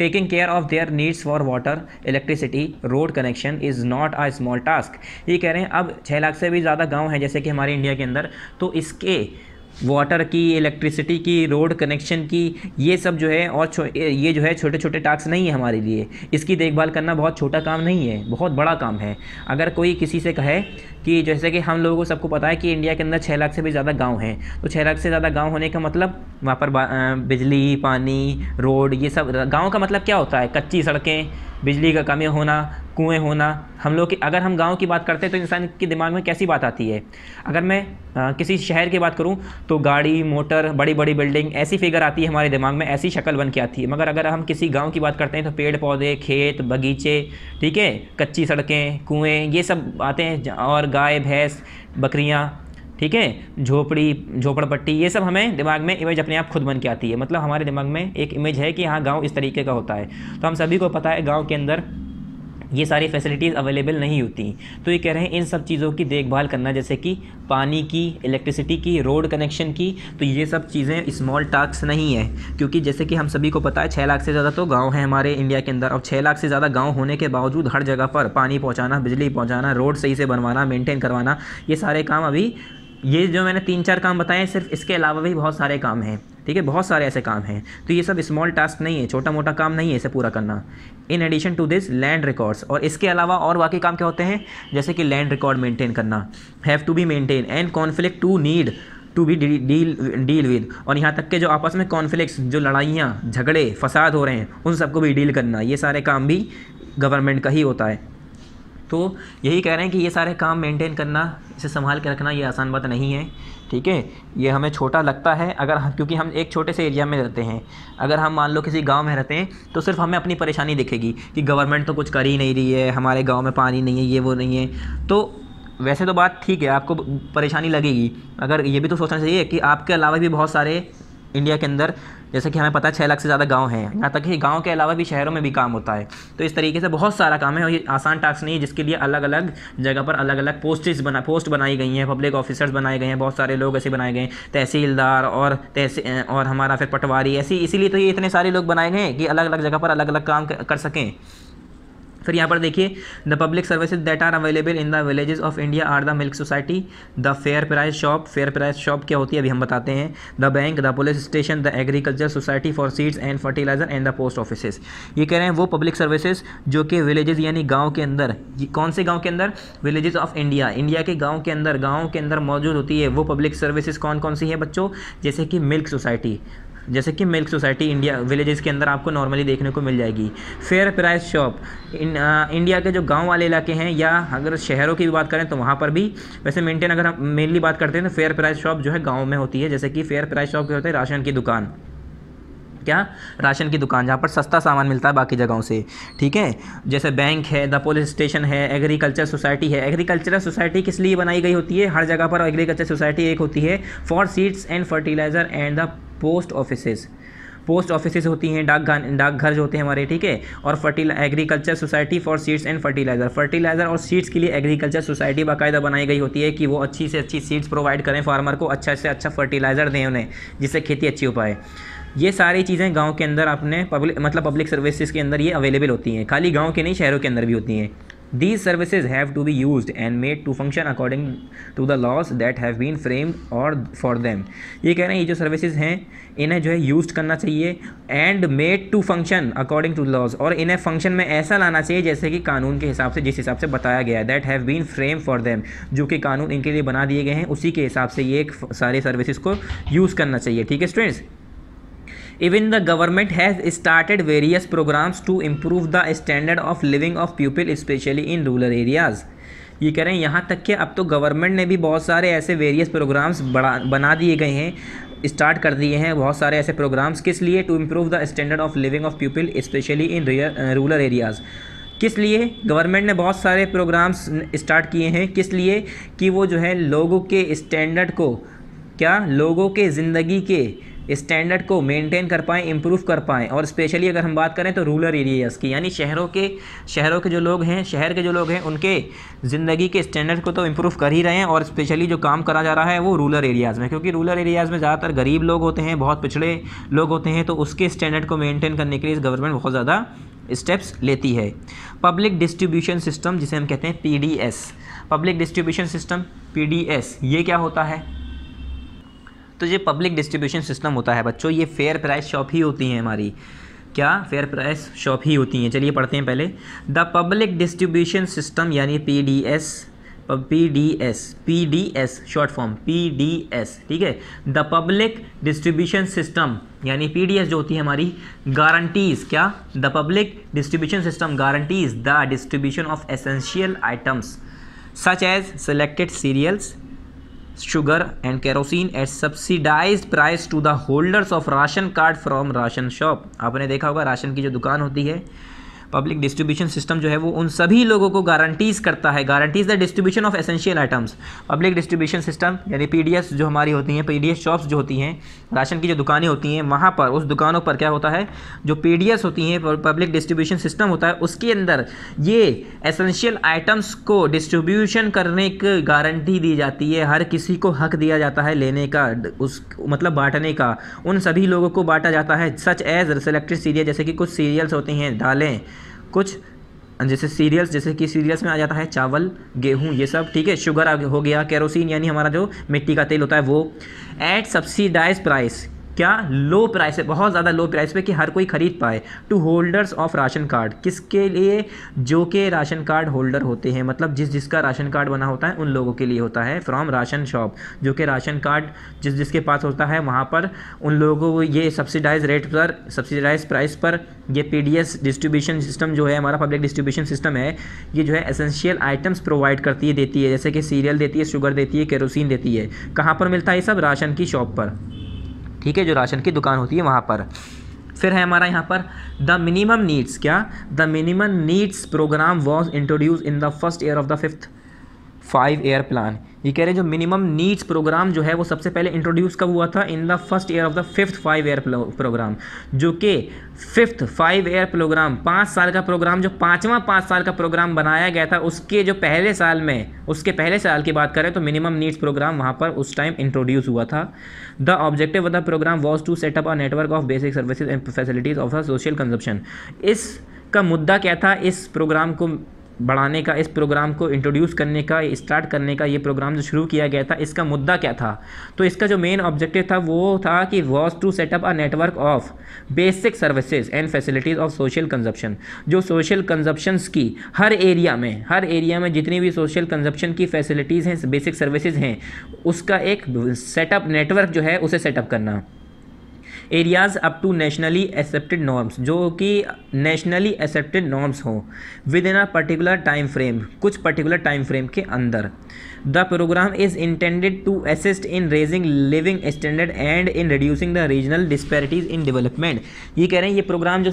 A: taking care of their needs for water electricity road connection is not a small task ये कह रहे हैं अब छः लाख से भी ज़्यादा गाँव हैं जैसे कि हमारे इंडिया के अंदर तो इसके वाटर की इलेक्ट्रिसिटी की रोड कनेक्शन की ये सब जो है और ये जो है छोटे छोटे टास्क नहीं है हमारे लिए इसकी देखभाल करना बहुत छोटा काम नहीं है बहुत बड़ा काम है अगर कोई किसी से कहे कि जैसे कि हम लोगों को सबको पता है कि इंडिया के अंदर छः लाख से भी ज़्यादा गांव हैं तो छः लाख से ज़्यादा गांव होने का मतलब वहाँ पर बिजली पानी रोड ये सब गाँव का मतलब क्या होता है कच्ची सड़कें बिजली का कमी होना कुएं होना हम लोग की अगर हम गांव की बात करते हैं तो इंसान के दिमाग में कैसी बात आती है अगर मैं आ, किसी शहर की बात करूं तो गाड़ी मोटर बड़ी बड़ी बिल्डिंग ऐसी फिगर आती है हमारे दिमाग में ऐसी शक्ल बन के आती है मगर अगर हम किसी गांव की बात करते हैं तो पेड़ पौधे खेत बगीचे ठीक है कच्ची सड़कें कुएँ ये सब आते हैं और गाय भैंस बकरियाँ ठीक है झोपड़ी झोपड़पट्टी ये सब हमें दिमाग में इमेज अपने आप खुद बन के आती है मतलब हमारे दिमाग में एक इमेज है कि हाँ गाँव इस तरीके का होता है तो हम सभी को पता है गाँव के अंदर ये सारी फैसिलिटीज़ अवेलेबल नहीं होती तो ये कह रहे हैं इन सब चीज़ों की देखभाल करना जैसे कि पानी की इलेक्ट्रिसिटी की रोड कनेक्शन की तो ये सब चीज़ें स्मॉल टास्क नहीं है क्योंकि जैसे कि हम सभी को पता है छः लाख से ज़्यादा तो गांव है हमारे इंडिया के अंदर और छः लाख से ज़्यादा गाँव होने के बावजूद हर जगह पर पानी पहुँचाना बिजली पहुँचाना रोड सही से बनवाना मेनटेन करवाना ये सारे काम अभी ये जो मैंने तीन चार काम बताए सिर्फ इसके अलावा भी बहुत सारे काम हैं ठीक है बहुत सारे ऐसे काम हैं तो ये सब स्मॉल टास्क नहीं है छोटा मोटा काम नहीं है इसे पूरा करना in addition to this land records और इसके अलावा और बाकी काम क्या होते हैं जैसे कि लैंड रिकॉर्ड मेंटेन करना have to be maintain and conflict to need to be deal deal with और यहाँ तक के जो आपस में कॉन्फ्लिक्स जो लड़ाइयाँ झगड़े फसाद हो रहे हैं उन सबको भी डील करना ये सारे काम भी गवर्नमेंट का ही होता है तो यही कह रहे हैं कि ये सारे काम मेंटेन करना इसे संभाल के रखना ये आसान बात नहीं है ठीक है ये हमें छोटा लगता है अगर क्योंकि हम एक छोटे से एरिया में रहते हैं अगर हम मान लो किसी गांव में रहते हैं तो सिर्फ हमें अपनी परेशानी दिखेगी कि गवर्नमेंट तो कुछ कर ही नहीं रही है हमारे गाँव में पानी नहीं है ये वो नहीं है तो वैसे तो बात ठीक है आपको परेशानी लगेगी अगर ये भी तो सोचना चाहिए कि आपके अलावा भी बहुत सारे इंडिया के अंदर जैसे कि हमें पता है छः लाख से ज़्यादा गाँव हैं यहाँ तक कि गाँव के अलावा भी शहरों में भी काम होता है तो इस तरीके से बहुत सारा काम है और ये आसान टास्क नहीं है जिसके लिए अलग अलग जगह पर अलग अलग पोस्टेज बना पोस्ट बनाई गई हैं पब्लिक ऑफिसर्स बनाए गए हैं बहुत सारे लोग ऐसे बनाए गए तहसीलदार और तहसील और हमारा फिर पटवारी ऐसी इसीलिए तो ये इतने सारे लोग बनाए गए हैं कि अलग अलग जगह पर अलग अलग काम कर सकें फिर यहाँ पर देखिए the public services that are available in the villages of India are the milk society the fair price shop fair price shop क्या होती है अभी हम बताते हैं the bank the police station the agriculture society for seeds and fertiliser and the post offices ये कह रहे हैं वो पब्लिक सर्विसेज जो कि विलेजेस यानी गाँव के अंदर कौन से गाँव के अंदर विलेजेस ऑफ इंडिया इंडिया के गाँव के अंदर गाँव के अंदर मौजूद होती है वो पब्लिक सर्विसेज कौन कौन सी है बच्चों जैसे कि मिल्क सोसाइटी जैसे कि मिल्क सोसाइटी इंडिया विलेजेस के अंदर आपको नॉर्मली देखने को मिल जाएगी fair price shop in a, India के जो गाँव वाले इलाके हैं या अगर शहरों की भी बात करें तो वहाँ पर भी वैसे मेंटेन अगर हम मेनली बात करते हैं तो फेयर प्राइस शॉप जो है गाँव में होती है जैसे कि फेयर प्राइस शॉप क्या होते हैं राशन की दुकान क्या राशन की दुकान जहाँ पर सस्ता सामान मिलता है बाकी जगहों से ठीक है जैसे बैंक है द पुलिस स्टेशन है एग्रीकल्चर सोसाइटी है एग्रीकल्चरल सोसाइटी किस लिए बनाई गई होती है हर जगह पर एग्रीकल्चर सोसाइटी एक होती है for seeds and fertiliser and the post offices post offices होती हैं डाक डाकघर जो होते हैं हमारे ठीक है और फर्टिल agriculture society for seeds and fertiliser fertiliser और सीड्स के लिए एग्रीकल्चर सोसाइटी बाकायदा बनाई गई होती है कि वो अच्छी से अच्छी सीड्स प्रोवाइड करें फार्मर को अच्छा से अच्छा फर्टिलाइज़र दें उन्हें जिससे खेती अच्छी हो पाए ये सारी चीज़ें गाँव के अंदर अपने पब्लिक मतलब पब्लिक सर्विसेज के अंदर ये अवेलेबल होती हैं खाली गाँव के नहीं शहरों के अंदर भी होती हैं these services have to be use and made to function according to the laws that have been framed और फॉर देम ये कह रहे हैं ये जो सर्विसेज हैं इन्हें जो है यूज करना चाहिए and made to function according to laws और इन्हें फंक्शन में ऐसा लाना चाहिए जैसे कि कानून के हिसाब से जिस हिसाब से बताया गया है that have been frame for them जो कि कानून इनके लिए बना दिए गए हैं उसी के हिसाब से ये सारे सर्विसेज को यूज़ करना चाहिए ठीक है students even the government has started various programmes to improve the standard of living of people specially in rural areas ये कह रहे हैं यहाँ तक कि अब तो गवर्नमेंट ने भी बहुत सारे ऐसे वेरियस प्रोग्राम्स बढ़ा बना दिए गए हैं स्टार्ट कर दिए हैं बहुत सारे ऐसे प्रोग्राम्स किस लिए to improve the standard of living of people specially in rural areas किस लिए गवर्नमेंट ने बहुत सारे प्रोग्राम्स स्टार्ट किए हैं किस लिए कि वो जो है लोगों के स्टैंडर्ड को क्या लोगों के ज़िंदगी के स्टैंडर्ड को मेंटेन कर पाएँ इम्प्रूव कर पाएँ और स्पेशली अगर हम बात करें तो रूरल एरियाज़ की यानी शहरों के शहरों के जो लोग हैं शहर के जो लोग हैं उनके ज़िंदगी के स्टैंडर्ड को तो इम्प्रूव कर ही रहे हैं और स्पेशली जो काम करा जा रहा है वो रूरल एरियाज़ में क्योंकि रूरल एरियाज़ में ज़्यादातर गरीब लोग होते हैं बहुत पिछड़े लोग होते हैं तो उसके स्टैंडर्ड को मेनटेन करने के लिए गवर्नमेंट बहुत ज़्यादा स्टेप्स लेती है पब्लिक डिस्ट्रीब्यूशन सिस्टम जिसे हम कहते हैं P public distribution system P ये क्या होता है तो ये पब्लिक डिस्ट्रीब्यूशन सिस्टम होता है बच्चों ये फेयर प्राइस शॉप ही होती हैं हमारी क्या फेयर प्राइस शॉप ही होती हैं चलिए पढ़ते हैं पहले द पब्लिक डिस्ट्रीब्यूशन सिस्टम यानी P D S P D S P D S short form P D S ठीक है द पब्लिक डिस्ट्रीब्यूशन सिस्टम यानी पी डी एस जो होती है हमारी गारंटीज़ क्या the public distribution system guarantees the distribution of essential items such as selected cereals sugar and kerosene at subsidized price to the holders of ration card from ration shop आपने देखा होगा ration की जो दुकान होती है public distribution system जो है वो उन सभी लोगों को गारंटीज़ करता है guarantees the distribution of essential items public distribution system यानी पी जो हमारी होती हैं पी शॉप्स जो होती हैं राशन की जो दुकानें होती हैं वहाँ पर उस दुकानों पर क्या होता है जो पी होती हैं पब्लिक डिस्ट्रीब्यूशन सिस्टम होता है उसके अंदर ये एसेंशियल आइटम्स को डिस्ट्रीब्यूशन करने की गारंटी दी जाती है हर किसी को हक दिया जाता है लेने का उस मतलब बांटने का उन सभी लोगों को बांटा जाता है सच एज सेलेक्टेड सीरियल जैसे कि कुछ सीरियल्स होती हैं दालें कुछ जैसे सीरियल्स जैसे कि सीरियल्स में आ जाता है चावल गेहूँ ये सब ठीक है शुगर हो गया कैरोसिन यानी हमारा जो मिट्टी का तेल होता है वो एट सब्सिडाइज प्राइस क्या लो प्राइस पे बहुत ज़्यादा लो प्राइस पे कि हर कोई ख़रीद पाए to holders of ration card किसके लिए जो के राशन कार्ड होल्डर होते हैं मतलब जिस जिसका राशन कार्ड बना होता है उन लोगों के लिए होता है फ्रॉम राशन शॉप जो कि राशन कार्ड जिस जिसके पास होता है वहाँ पर उन लोगों को ये सब्सिडाइज रेट पर सब्सिडाइज प्राइस पर ये पी डिस्ट्रीब्यूशन सिस्टम जो है हमारा पब्लिक डिस्ट्रीब्यूशन सिस्टम है ये जो है एसेंशियल आइटम्स प्रोवाइड करती है देती है जैसे कि सीरियल देती है शुगर देती है केरोसिन देती है कहाँ पर मिलता है ये सब राशन की शॉप पर ठीक है जो राशन की दुकान होती है वहाँ पर फिर है हमारा यहाँ पर द मिनिमम नीड्स क्या the minimum needs programme was introduce in the first year of the fifth five year plan ये कह रहे हैं जो मिनिमम नीड्स प्रोग्राम जो है वो सबसे पहले इंट्रोड्यूस कब हुआ था in the first year of the fifth five year programme जो कि फिफ्थ फाइव ईयर प्रोग्राम पाँच साल का प्रोग्राम जो पाँचवा पाँच साल का प्रोग्राम बनाया गया था उसके जो पहले साल में उसके पहले साल की बात करें तो मिनिमम नीड्स प्रोग्राम वहाँ पर उस टाइम इंट्रोड्यूस हुआ था the objective of the programme was to set up a network of basic services and facilities of the social consumption इसका मुद्दा क्या था इस प्रोग्राम को बढ़ाने का इस प्रोग्राम को इंट्रोड्यूस करने का स्टार्ट करने का ये प्रोग्राम जो शुरू किया गया था इसका मुद्दा क्या था तो इसका जो मेन ऑब्जेक्टिव था वो था कि was to set up a network of basic services and facilities of social consumption जो सोशल कंजप्शंस की हर एरिया में हर एरिया में जितनी भी सोशल कंजप्शन की फैसिलिटीज़ हैं बेसिक सर्विसेज हैं उसका एक सेटअप नेटवर्क जो है उसे सेटअप करना areas up to nationally accepted norms जो कि नेशनली एक्सेप्टेड नॉर्म्स हों within a particular time frame कुछ पर्टिकुलर टाइम फ्रेम के अंदर the programme is intended to assist in raising living standard and in reducing the regional disparities in development ये कह रहे हैं ये प्रोग्राम जो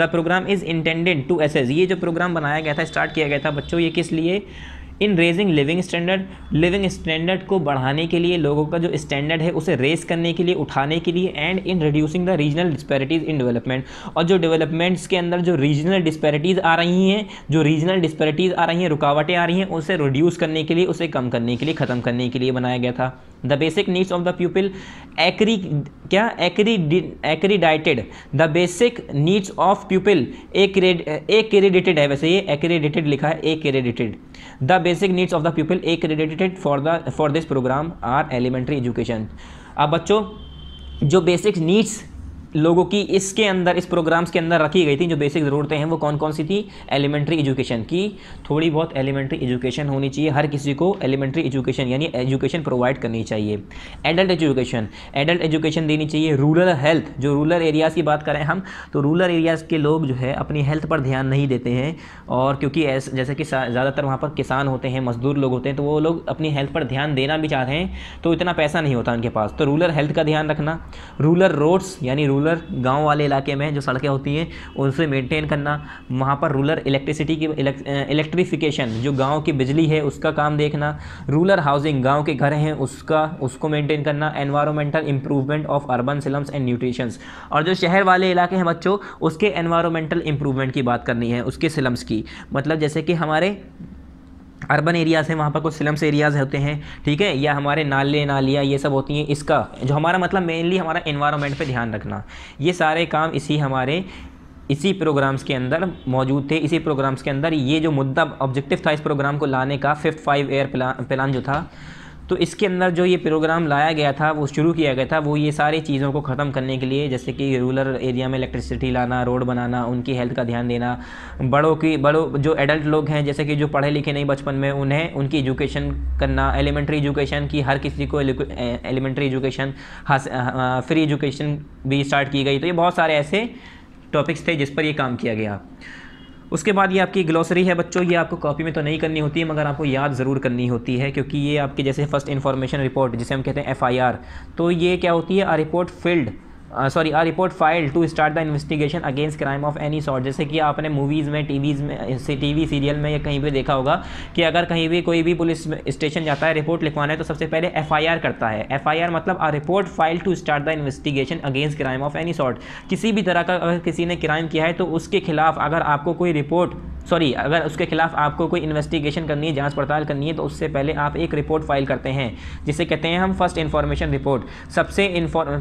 A: the programme is intended to assess ये जो प्रोग्राम बनाया गया था स्टार्ट किया गया था बच्चों ये किस लिए in raising living standard living standard को बढ़ाने के लिए लोगों का जो स्टैंडर्ड है उसे रेस करने के लिए उठाने के लिए and in reducing the regional disparities in development और जो डेवलपमेंट्स के अंदर जो रीजनल डिस्पैरिटीज़ आ रही हैं जो रीजनल डिस्पैरिटीज़ आ रही हैं रुकावटें आ रही हैं उसे रिड्यूस करने के लिए उसे कम करने के लिए ख़त्म करने के लिए बनाया गया था the basic needs of the people एक्री क्या एक्री accredited the basic needs of people credited है वैसे ये एक्रेडिटेड लिखा है accredited the basic needs of the people credited for the for this programme are elementary education अब बच्चों जो बेसिक नीड्स लोगों की इसके अंदर इस प्रोग्राम्स के अंदर रखी गई थी जो बेसिक ज़रूरतें हैं वो कौन कौन सी थी एलिमेंट्री एजुकेशन की थोड़ी बहुत एलिमेंट्री एजुकेशन होनी चाहिए हर किसी को एलिमेंट्री एजुकेशन यानी एजुकेशन प्रोवाइड करनी चाहिए एडल्ट एजुकेशन एडल्ट एजुकेशन देनी चाहिए रूरल हेल्थ जो रूरल एरियाज़ की बात करें हम तो रूरल एरियाज़ के लोग जो है अपनी हेल्थ पर ध्यान नहीं देते हैं और क्योंकि जैसे कि ज़्यादातर वहाँ पर किसान होते हैं मज़दूर लोग होते हैं तो वो लोग अपनी हेल्थ पर ध्यान देना भी चाहते हैं तो इतना पैसा नहीं होता उनके पास तो रूरल हेल्थ का ध्यान रखना रूरल रोड्स यानी रूलर गांव वाले इलाके में जो सड़कें होती हैं उनसे मेंटेन करना वहाँ पर रूलर इलेक्ट्रिसिटी की इलेक्ट्रिफिकेशन जो गांव की बिजली है उसका काम देखना रूलर हाउसिंग गांव के घर हैं उसका उसको मेंटेन करना environmental improvement of urban slums and nutritions और जो शहर वाले इलाके हैं बच्चों उसके एनवायरमेंटल इंप्रूवमेंट की बात करनी है उसके सिलम्स की मतलब जैसे कि हमारे अर्बन एरियाज़ हैं वहाँ पर कुछ स्लम्स एरियाज़ होते हैं ठीक है या हमारे नाले नालियाँ ये सब होती हैं इसका जो हमारा मतलब मेनली हमारा इन्वायरमेंट पर ध्यान रखना ये सारे काम इसी हमारे इसी प्रोग्राम्स के अंदर मौजूद थे इसी प्रोग्राम्स के अंदर ये जो मुद्दा ऑब्जेक्टिव था इस प्रोग्राम को लाने का fifth five year plan plan जो था तो इसके अंदर जो ये प्रोग्राम लाया गया था वो शुरू किया गया था वो ये सारी चीज़ों को ख़त्म करने के लिए जैसे कि रूरल एरिया में इलेक्ट्रिसिटी लाना रोड बनाना उनकी हेल्थ का ध्यान देना बड़ों की बड़ों जो एडल्ट लोग हैं जैसे कि जो पढ़े लिखे नहीं बचपन में उन्हें उनकी एजुकेशन करना एलिमेंट्री एजुकेशन की हर किसी को एलिमेंट्री एजुकेशन फ्री एजुकेशन भी स्टार्ट की गई तो ये बहुत सारे ऐसे टॉपिक्स थे जिस पर ये काम किया गया उसके बाद ये आपकी ग्लोसरी है बच्चों ये आपको कॉपी में तो नहीं करनी होती है मगर आपको याद ज़रूर करनी होती है क्योंकि ये आपके जैसे फर्स्ट इन्फॉर्मेशन रिपोर्ट जिसे हम कहते हैं एफ तो ये क्या होती है a report filed sorry a report file to start the investigation against crime of any sort जैसे कि आपने मूवीज़ में टीवीज़ में टीवी सीरियल में या कहीं भी देखा होगा कि अगर कहीं भी कोई भी पुलिस स्टेशन जाता है रिपोर्ट लिखवाना है तो सबसे पहले एफआईआर करता है एफआईआर मतलब a report file to start the investigation against crime of any sort किसी भी तरह का अगर किसी ने क्राइम किया है तो उसके खिलाफ अगर आपको कोई रिपोर्ट सॉरी अगर उसके खिलाफ आपको कोई इन्वेस्टिगेशन करनी है जांच पड़ताल करनी है तो उससे पहले आप एक रिपोर्ट फाइल करते हैं जिसे कहते हैं हम फर्स्ट इन्फॉर्मेशन रिपोर्ट सबसे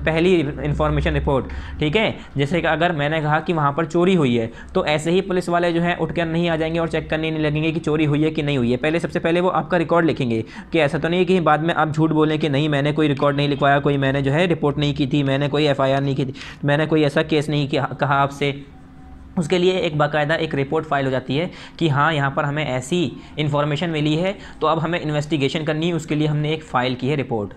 A: पहली इन्फॉर्मेशन इन्फॉर्मेशन रिपोर्ट ठीक है जैसे कि अगर मैंने कहा कि वहाँ पर चोरी हुई है तो ऐसे ही पुलिस वाले जो हैं उठकर नहीं आ जाएंगे और चेक करने नहीं लगेंगे कि चोरी हुई है कि नहीं हुई है पहले सबसे पहले वो आपका रिकॉर्ड लिखेंगे कि ऐसा तो नहीं है कि बाद में आप झूठ बोलें कि नहीं मैंने कोई रिकॉर्ड नहीं लिखवाया कोई मैंने जो है रिपोर्ट नहीं की थी मैंने कोई एफ़ नहीं की थी मैंने कोई ऐसा केस नहीं कहा आपसे उसके लिए एक बाकायदा एक रिपोर्ट फाइल हो जाती है कि हाँ यहाँ पर हमें ऐसी इन्फॉर्मेशन मिली है तो अब हमें इन्वेस्टिगेशन करनी है उसके लिए हमने एक फ़ाइल की है रिपोर्ट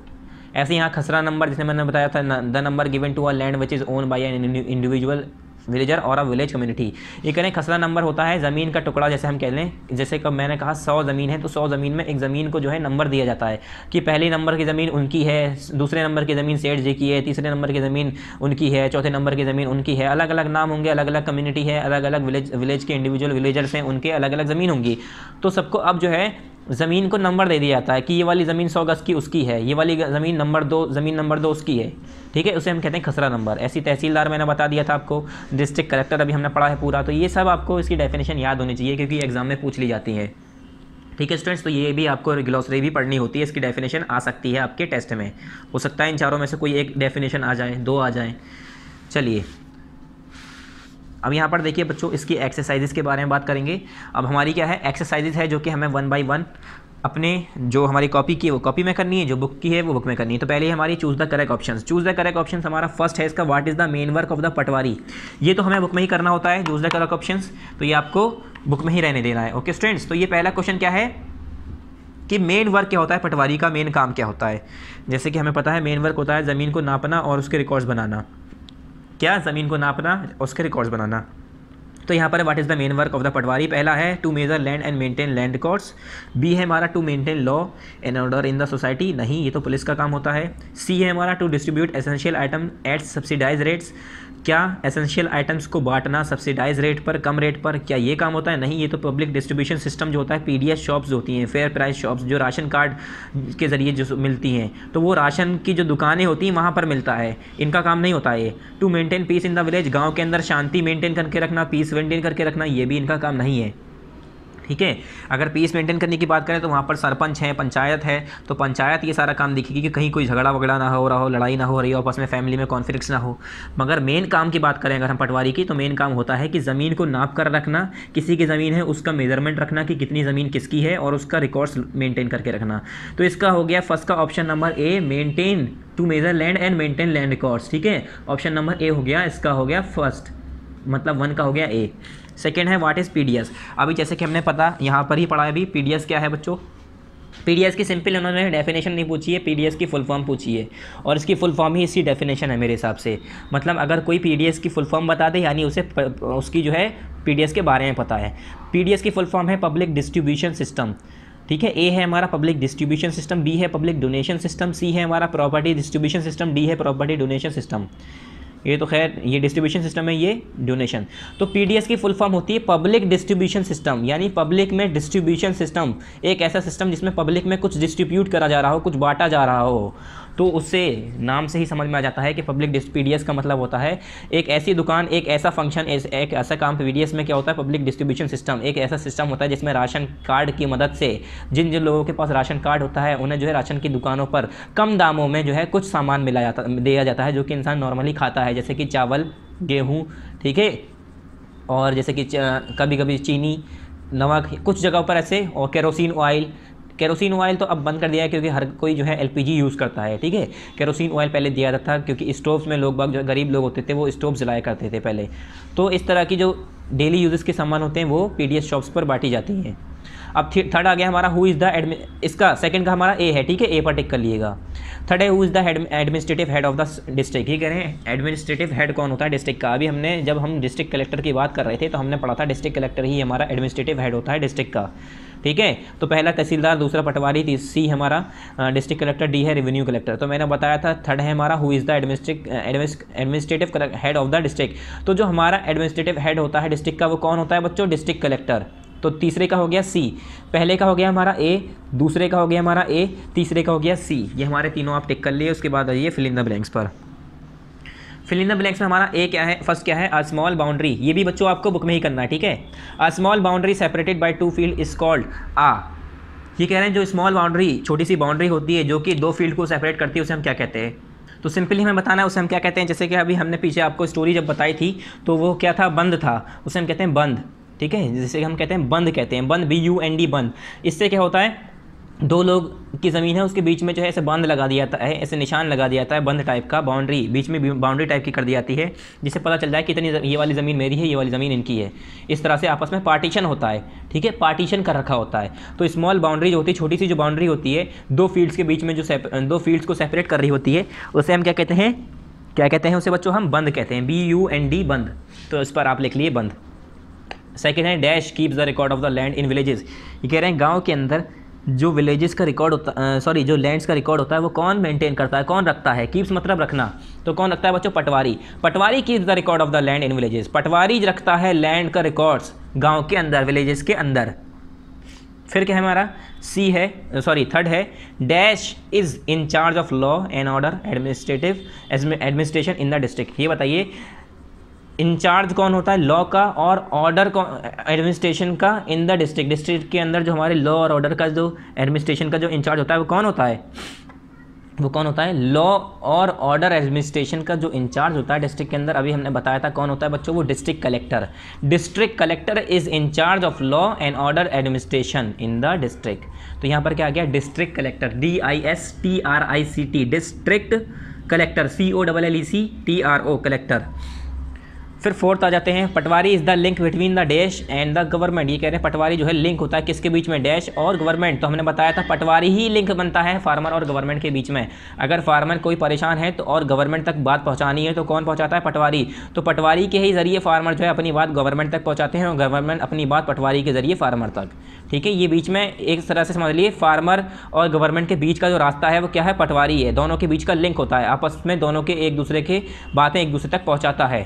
A: ऐसे यहाँ खसरा नंबर जिसने मैंने बताया था the number given to a land which is owned by an individual villager और अ विलेज कम्युनिटी ये कहें खसरा नंबर होता है ज़मीन का टुकड़ा जैसे हम कह लें जैसे कब मैंने कहा सौ ज़मीन है तो सौ ज़मीन में एक ज़मीन को जो है नंबर दिया जाता है कि पहले नंबर की ज़मीन उनकी है दूसरे नंबर की ज़मीन सेठ जी की है तीसरे नंबर की ज़मीन उनकी है चौथे नंबर की ज़मीन उनकी है अलग अलग नाम होंगे अलग अलग कम्युनिटी है अलग अलग विलेज विलेज के इंडिविजुअल विलेजर्स हैं उनके अलग अलग ज़मीन होंगी तो सबको अब जो है ज़मीन को नंबर दे दिया जाता है कि ये वाली ज़मीन सौ गज़ की उसकी है ये वाली ज़मीन नंबर दो ज़मीन नंबर दो उसकी है ठीक है उसे हम कहते हैं खसरा नंबर ऐसी तहसीलदार मैंने बता दिया था आपको डिस्ट्रिक्ट कलेक्टर अभी हमने पढ़ा है पूरा तो ये सब आपको इसकी डेफिनेशन याद होनी चाहिए क्योंकि एग्ज़ाम में पूछ ली जाती है ठीक है स्टूडेंट्स तो ये भी आपको ग्लॉसरी भी पढ़नी होती है इसकी डेफिनेशन आ सकती है आपके टेस्ट में हो सकता है इन चारों में से कोई एक डेफिनेशन आ जाए दो आ जाए चलिए अब यहाँ पर देखिए बच्चों इसकी एक्सरसाइजेज़ के बारे में बात करेंगे अब हमारी क्या है एक्सरसाइजेज़ है जो कि हमें वन बाई वन अपने जो हमारी कॉपी की है वो कॉपी में करनी है जो बुक की है वो बुक में करनी है तो पहले हमारी choose the correct option choose the correct option हमारा फर्स्ट है इसका what is the main work of the patwari ये तो हमें बुक में ही करना होता है चूज़ द करेक्ट ऑप्शन तो ये आपको बुक में ही रहने देना है ओके स्टूडेंट्स तो ये पहला क्वेश्चन क्या है कि मेन वर्क क्या होता है पटवारी का मेन काम क्या होता है जैसे कि हमें पता है मेन वर्क होता है ज़मीन को नापना और उसके रिकॉर्ड्स बनाना क्या ज़मीन को नापना उसके रिकॉर्ड्स बनाना तो यहाँ पर what what is the main work of the patwari पहला है to measure land and maintain land records B है हमारा to maintain law and order in the society नहीं ये तो पुलिस का काम होता है सी है हमारा to distribute essential item at subsidize rates क्या एसेंशियल आइटम्स को बांटना सब्सिडाइज रेट पर कम रेट पर क्या ये काम होता है नहीं ये तो पब्लिक डिस्ट्रीब्यूशन सिस्टम जो होता है पीडीएस शॉप्स होती हैं फेयर प्राइस शॉप्स जो राशन कार्ड के ज़रिए जो मिलती हैं तो वो राशन की जो दुकानें होती हैं वहाँ पर मिलता है इनका काम नहीं होता ये to maintain peace in the village गाँव के अंदर शांति मेंटेन करके रखना पीस मेंटेन करके रखना ये भी इनका काम नहीं है ठीक है अगर पीस मेंटेन करने की बात करें तो वहाँ पर सरपंच है पंचायत है तो पंचायत ये सारा काम देखेगी कि कहीं कोई झगड़ा वगड़ा ना हो रहा हो लड़ाई ना हो रही हो आपस में फैमिली में कॉन्फ्लिक्स ना हो मगर मेन काम की बात करें अगर हम पटवारी की तो मेन काम होता है कि ज़मीन को नाप कर रखना किसी की ज़मीन है उसका मेजरमेंट रखना कि कितनी ज़मीन किसकी है और उसका रिकॉर्ड्स मेंटेन करके रखना तो इसका हो गया फर्स्ट का option number A maintain to measure land and maintain land records ठीक है ऑप्शन नंबर ए हो गया इसका हो गया फर्स्ट मतलब वन का हो गया ए सेकेंड है वाट इज़ पी अभी जैसे कि हमने पता यहाँ पर ही पढ़ा है अभी पी क्या है बच्चों पी की सिंपल उन्होंने डेफिनेशन नहीं पूछी है पी की फुल फॉर्म पूछी है और इसकी फुल फॉर्म ही इसकी डेफिनेशन है मेरे हिसाब से मतलब अगर कोई पी की फुल फॉर्म बता दे यानी उसे उसकी जो है पी के बारे में पता है पी की फुल फॉर्म है पब्लिक डिस्ट्रीब्यूशन सिस्टम ठीक है ए है हमारा पब्लिक डिस्ट्रीब्यूशन सिस्टम बी है पब्लिक डोनेशन सिस्टम सी है हमारा प्रॉपर्टी डिस्ट्रीब्यूशन सिस्टम डी है प्रॉपर्टी डोनेशन सिस्टम ये तो खैर ये डिस्ट्रीब्यूशन सिस्टम है ये डोनेशन तो पीडीएस की फुल फॉर्म होती है पब्लिक डिस्ट्रीब्यूशन सिस्टम यानी पब्लिक में डिस्ट्रीब्यूशन सिस्टम एक ऐसा सिस्टम जिसमें पब्लिक में कुछ डिस्ट्रीब्यूट करा जा रहा हो कुछ बांटा जा रहा हो तो उससे नाम से ही समझ में आ जाता है कि पब्लिक डिस्ट्रीब्यूट का मतलब होता है एक ऐसी दुकान एक ऐसा फंक्शन एक ऐसा काम पी में क्या होता है पब्लिक डिस्ट्रीब्यूशन सिस्टम एक ऐसा सिस्टम होता है जिसमें राशन कार्ड की मदद से जिन जिन लोगों के पास राशन कार्ड होता है उन्हें जो है राशन की दुकानों पर कम दामों में जो है कुछ सामान मिला जाता दिया जाता है जो कि इंसान नॉर्मली खाता है जैसे कि चावल गेहूँ ठीक है और जैसे कि कभी कभी चीनी नमक कुछ जगहों पर ऐसे और केरोसिन ऑयल केरोसिन ऑयल तो अब बंद कर दिया है क्योंकि हर कोई जो है एलपीजी यूज़ करता है ठीक है केरोसिन ऑयल पहले दिया जाता था क्योंकि स्टोव्स में लोग बाग जो गरीब लोग होते थे वो स्टोव जलाया करते थे पहले तो इस तरह की जो डेली यूजेस के सामान होते हैं वो पी शॉप्स पर बांटी जाती हैं अब थर्ड आ गया हमारा हु इज़ द एडमि इसका सेकंड का हमारा ए है ठीक है ए पर टिक कर लिएगा थर्ड है who is the administrative head of the district ये कह रहे हैं एडमिनिस्ट्रेटिव हेड कौन होता है डिस्ट्रिक्ट का अभी हमने जब हम डिस्ट्रिक्ट कलेक्टर की बात कर रहे थे तो हमने पढ़ा था डिस्ट्रिक्ट कलेक्टर ही हमारा एडमिनिस्ट्रेटिव हेड होता है डिस्ट्रिक्ट का ठीक है तो पहला तहसीलदार दूसरा पटवारी सी हमारा डिस्ट्रिक्ट कलेक्टर डी है रेवेन्यू कलेक्टर तो मैंने बताया था थर्ड है हमारा who is the administrative head of the district तो जो हमारा एडमिनिस्ट्रेटिव हेड होता है डिस्ट्रिक्ट का वो कौन होता है बच्चों डिस्ट्रिक्ट कलेक्टर तो तीसरे का हो गया सी पहले का हो गया हमारा ए दूसरे का हो गया हमारा ए तीसरे का हो गया सी ये हमारे तीनों आप टिक कर लिए उसके बाद आइए फिलिंदा द ब्लैंक्स पर फिल इन द में हमारा ए क्या है फर्स्ट क्या है अ स्मॉल बाउंड्री ये भी बच्चों आपको बुक में ही करना है ठीक है a small boundary separated by two field is called a ये कह रहे हैं जो स्मॉल बाउंड्री छोटी सी बाउंड्री होती है जो कि दो फील्ड को सेपरेट करती है उसे हम क्या कहते हैं तो सिंपली हमें बताना है उसे हम क्या कहते हैं जैसे कि अभी हमने पीछे आपको स्टोरी जब बताई थी तो वो क्या था बंद था उसे हम कहते हैं बंद ठीक है जैसे हम कहते हैं बंद कहते हैं बंद बी यू एन डी बंद इससे क्या होता है दो लोग की ज़मीन है उसके बीच में जो है ऐसे बंद लगा दिया जाता है ऐसे निशान लगा दिया जाता है बंद टाइप का बाउंड्री बीच में बाउंड्री टाइप की कर दी जाती है जिससे पता चल जाए कि इतनी ये वाली ज़मीन मेरी है ये वाली ज़मीन इनकी है इस तरह से आपस में पार्टीशन होता है ठीक है पार्टीशन कर रखा होता है तो स्मॉल बाउंड्री जो होती है छोटी सी जो बाउंड्री होती है दो फील्ड्स के बीच में जो दो फील्ड्स को सेपरेट कर रही होती है उसे हम क्या कहते हैं क्या कहते हैं उसे बच्चों हम बंद कहते हैं बी यू एन डी बंद तो इस पर आप लिख लिए बंद सेकेंड है dash keeps the record of the land in villages ये कह रहे हैं गाँव के अंदर जो विलेजेस का रिकॉर्ड होता सॉरी जो लैंड्स का रिकॉर्ड होता है वो कौन मेंटेन करता है कौन रखता है कीप्स मतलब रखना तो कौन रखता है बच्चों patwari patwari keeps the record of the land in villages patwari रखता है लैंड का रिकॉर्ड्स गाँव के अंदर विलेजेस के अंदर फिर क्या है हमारा सी है सॉरी थर्ड है dash is in charge of law and order administrative administration in the district ये बताइए इंचार्ज कौन होता है लॉ का और ऑर्डर एडमिनिस्ट्रेशन का इन द डिस्ट्रिक्ट डिस्ट्रिक्ट के अंदर जो हमारे लॉ और ऑर्डर का जो एडमिनिस्ट्रेशन का जो इंचार्ज होता है वो कौन होता है वो कौन होता है लॉ और ऑर्डर एडमिनिस्ट्रेशन का जो इंचार्ज होता है डिस्ट्रिक्ट के अंदर अभी हमने बताया था कौन होता है बच्चों वो district collector district collector is in charge of law and order administration in the district तो यहाँ पर क्या आ गया district collector D I S T R I C T district collector C O double L E C T R O collector फिर fourth आ जाते हैं patwari is the link between the dash and the government ये कह रहे हैं पटवारी जो है लिंक होता है किसके बीच में डैश और गवर्नमेंट तो हमने बताया था पटवारी ही लिंक बनता है फार्मर और गवर्नमेंट के बीच में अगर फार्मर कोई परेशान है तो और गवर्नमेंट तक बात पहुँचानी है तो कौन पहुँचाता है पटवारी तो पटवारी के ही ज़रिए फार्मर जो है अपनी बात गवर्नमेंट तक पहुँचाते हैं और गवर्नमेंट अपनी बात पटवारी के ज़रिए फार्मर तक ठीक है ये बीच में एक तरह से समझ लिए फार्मर और गवर्नमेंट के बीच का जो रास्ता है वो क्या है पटवारी है दोनों के बीच का लिंक होता है आपस में दोनों के एक दूसरे के बातें एक दूसरे तक पहुँचाता है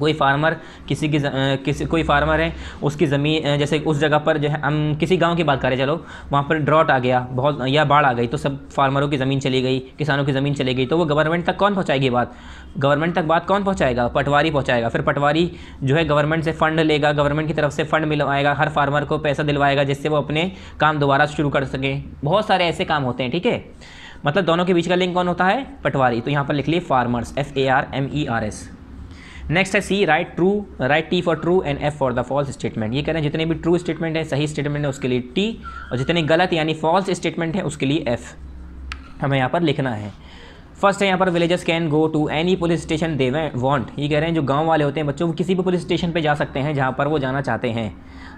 A: कोई फार्मर किसी की किसी कोई फार्मर है उसकी ज़मीन जैसे उस जगह पर जो है हम किसी गांव की बात करें चलो वहाँ पर ड्रॉट आ गया बहुत या बाढ़ आ गई तो सब फार्मरों की ज़मीन चली गई किसानों की ज़मीन चली गई तो वो गवर्नमेंट तक कौन पहुँचाएगी बात गवर्नमेंट तक बात कौन पहुँचाएगा पटवारी पहुँचाएगा फिर पटवारी जो है गवर्नमेंट से फ़ंड लेगा गवर्नमेंट की तरफ से फ़ंड मिलवाएगा हर फार्मर को पैसा दिलवाएगा जिससे वो अपने काम दोबारा शुरू कर सकें बहुत सारे ऐसे काम होते हैं ठीक है मतलब दोनों के बीच का लिंक कौन होता है पटवारी तो यहाँ पर लिख लिए farmers F A R M E R S next है C right true right T for true and F for the false statement ये कह रहे हैं जितने भी ट्रू स्टेटमेंट है सही स्टेटमेंट है उसके लिए टी और जितने गलत यानी फॉल्स स्टेटमेंट है उसके लिए एफ हमें यहाँ पर लिखना है फर्स्ट है यहाँ पर villagers can go to any police station they want ये कह रहे हैं जो गांव वाले होते हैं बच्चों वो किसी भी पुलिस स्टेशन पे जा सकते हैं जहाँ पर वो जाना चाहते हैं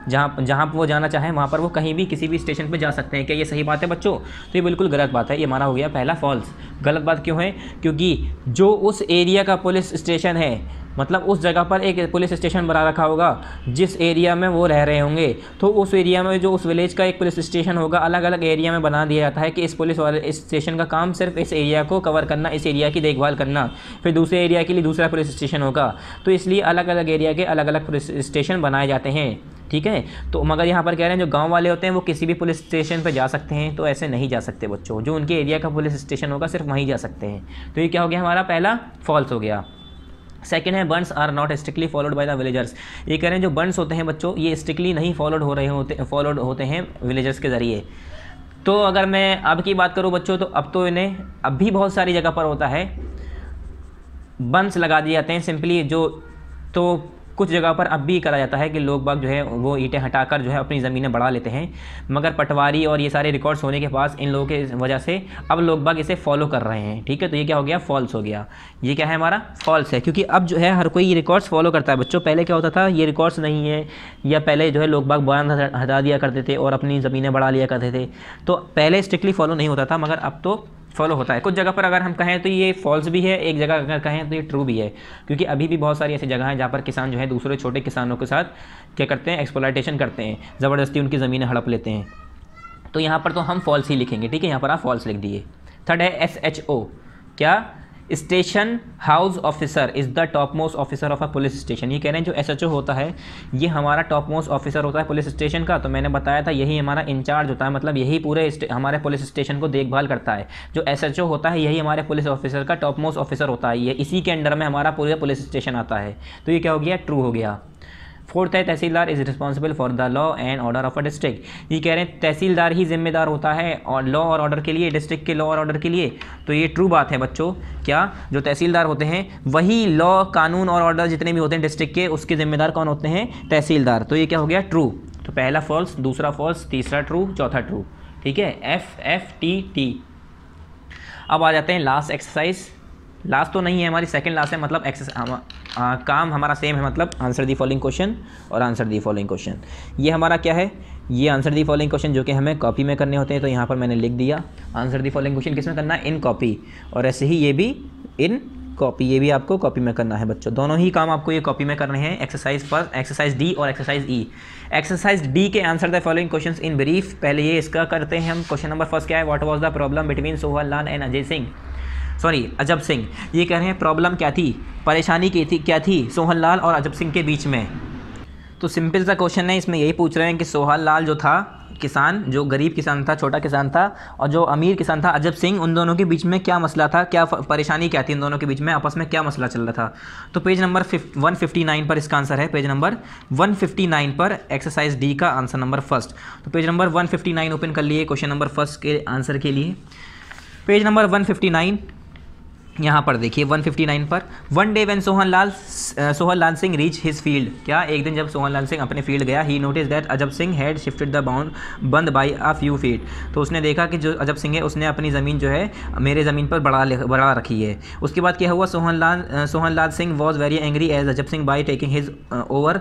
A: जहाँ जहाँ वो जाना चाहें वहाँ पर वो कहीं भी किसी भी स्टेशन पे जा सकते हैं क्या ये सही बात है बच्चों तो ये बिल्कुल गलत बात है ये माना हो गया पहला फॉल्स गलत बात क्यों है क्योंकि जो उस एरिया का पुलिस स्टेशन है मतलब उस जगह पर एक पुलिस स्टेशन बना रखा होगा जिस एरिया में वो रह रहे होंगे तो उस एरिया में जो उस विलेज का एक पुलिस स्टेशन होगा अलग अलग एरिया में बना दिया जाता है कि इस पुलिस वाले स्टेशन का काम सिर्फ इस एरिया को कवर करना इस एरिया की देखभाल करना फिर दूसरे एरिया के लिए दूसरा पुलिस स्टेशन होगा तो इसलिए अलग अलग एरिया के अलग अलग पुलिस स्टेशन बनाए जाते हैं ठीक है तो मगर यहाँ पर कह रहे हैं जो गांव वाले होते हैं वो किसी भी पुलिस स्टेशन पर जा सकते हैं तो ऐसे नहीं जा सकते बच्चों जो उनके एरिया का पुलिस स्टेशन होगा सिर्फ वहीं जा सकते हैं तो ये क्या हो गया हमारा पहला फॉल्स हो गया सेकेंड है bunds are not strictly followed by the villagers ये कह रहे हैं जो बर्न्स होते हैं बच्चों ये स्ट्रिक्टली नहीं फॉलोड हो रहे होते फॉलोड होते हैं विलेजर्स के ज़रिए तो अगर मैं अब की बात करूँ बच्चों तो अब तो इन्हें अब भी बहुत सारी जगह पर होता है बंस लगा दिए जाते हैं सिंपली जो तो कुछ जगह पर अब भी करा जाता है कि लोग बाग जो है वो ईंटें हटाकर जो है अपनी ज़मीनें बढ़ा लेते हैं मगर पटवारी और ये सारे रिकॉर्ड्स होने के पास इन लोगों के वजह से अब लोग बाग इसे फॉलो कर रहे हैं ठीक है तो ये क्या हो गया फॉल्स हो गया ये क्या है हमारा फॉल्स है क्योंकि अब जो है हर कोई ये रिकॉर्ड्स फॉलो करता है बच्चों पहले क्या होता था ये रिकॉर्ड्स नहीं है या पहले जो है लोग बाग बयान हटा दिया करते थे और अपनी ज़मीनें बढ़ा लिया करते थे तो पहले स्ट्रिक्टली फॉलो नहीं होता था मगर अब तो फॉलो होता है कुछ जगह पर अगर हम कहें तो ये फॉल्स भी है एक जगह अगर कहें तो ये ट्रू भी है क्योंकि अभी भी बहुत सारी ऐसी जगह हैं जहाँ पर किसान जो है दूसरे छोटे किसानों के साथ क्या करते हैं एक्सप्लाइटेशन करते हैं ज़बरदस्ती उनकी ज़मीन हड़प लेते हैं तो यहाँ पर तो हम फॉल्स ही लिखेंगे ठीक है यहाँ पर आप फॉल्स लिख दिए थर्ड है एस एच ओ क्या station house officer is the topmost officer of a police station ये कह रहे हैं जो एसएचओ होता है ये हमारा टॉप मोस्ट ऑफिसर होता है पुलिस स्टेशन का तो मैंने बताया था यही हमारा इंचार्ज होता है मतलब यही पूरे हमारे पुलिस स्टेशन को देखभाल करता है जो एसएचओ होता है यही हमारे पुलिस ऑफिसर का टॉप मोस्ट ऑफिसर होता है ये इसी के अंडर में हमारा पूरे पुलिस स्टेशन आता है तो ये क्या हो गया ट्रू हो गया फोर्थ है tehsildar is responsible for the law and order of a district ये कह रहे हैं तहसीलदार ही जिम्मेदार होता है और लॉ और ऑर्डर के लिए डिस्ट्रिक्ट के लॉ और ऑर्डर के लिए तो ये ट्रू बात है बच्चों क्या जो तहसीलदार होते हैं वही लॉ कानून और ऑर्डर जितने भी होते हैं डिस्ट्रिक्ट के उसके जिम्मेदार कौन होते हैं तहसीलदार तो ये क्या हो गया ट्रू तो पहला फॉल्स दूसरा फॉल्स तीसरा ट्रू चौथा ट्रू ठीक है एफ एफ टी टी अब आ जाते हैं लास्ट एक्सरसाइज लास्ट तो नहीं है हमारी सेकेंड लास्ट है मतलब एक्सरसाइज आ, काम हमारा सेम है मतलब आंसर दी फॉलोइंग क्वेश्चन और आंसर दी फॉलोइंग क्वेश्चन ये हमारा क्या है ये आंसर दी फॉलोइंग क्वेश्चन जो कि हमें कॉपी में करने होते हैं तो यहाँ पर मैंने लिख दिया आंसर दी फॉलोइंग क्वेश्चन किस में करना है इन कॉपी और ऐसे ही ये भी इन कॉपी ये भी आपको कॉपी में करना है बच्चों दोनों ही काम आपको ये कॉपी में करने हैं एक्सरसाइज फर्स्ट एक्सरसाइज डी और एक्सरसाइज ई एक्सरसाइज डी के answer the following question in brief पहले ये इसका करते हैं हम क्वेश्चन नंबर फर्स्ट क्या है what was the problem between Sohal Lal and Ajay Singh sorry Ajab Singh ये कह रहे हैं प्रॉब्लम क्या थी परेशानी की थी क्या थी सोहन लाल और अजब सिंह के बीच में तो सिंपल सा क्वेश्चन है इसमें यही पूछ रहे हैं कि सोहन लाल जो था किसान जो गरीब किसान था छोटा किसान था और जो अमीर किसान था अजब सिंह उन दोनों के बीच में क्या मसला था क्या परेशानी क्या थी इन दोनों के बीच में आपस में क्या मसला चल रहा था तो page number one fifty nine पर इसका आंसर है page number one fifty nine पर एक्सरसाइज डी का आंसर नंबर फर्स्ट तो page number one fifty nine open कर लिए क्वेश्चन नंबर फर्स्ट के आंसर के लिए page number one fifty nine यहाँ पर देखिए 159 पर one day when Sohan Lal Sohan Lal Singh reach his field क्या एक दिन जब सोहन लाल सिंह अपने फील्ड गया ही notice that Ajab Singh had shifted the bound bund by a few feet तो उसने देखा कि जो अजब सिंह है उसने अपनी ज़मीन जो है मेरे ज़मीन पर बढ़ा बढ़ा रखी है उसके बाद क्या हुआ Sohan Lal Sohan Lal Singh was very angry as Ajab Singh by taking his over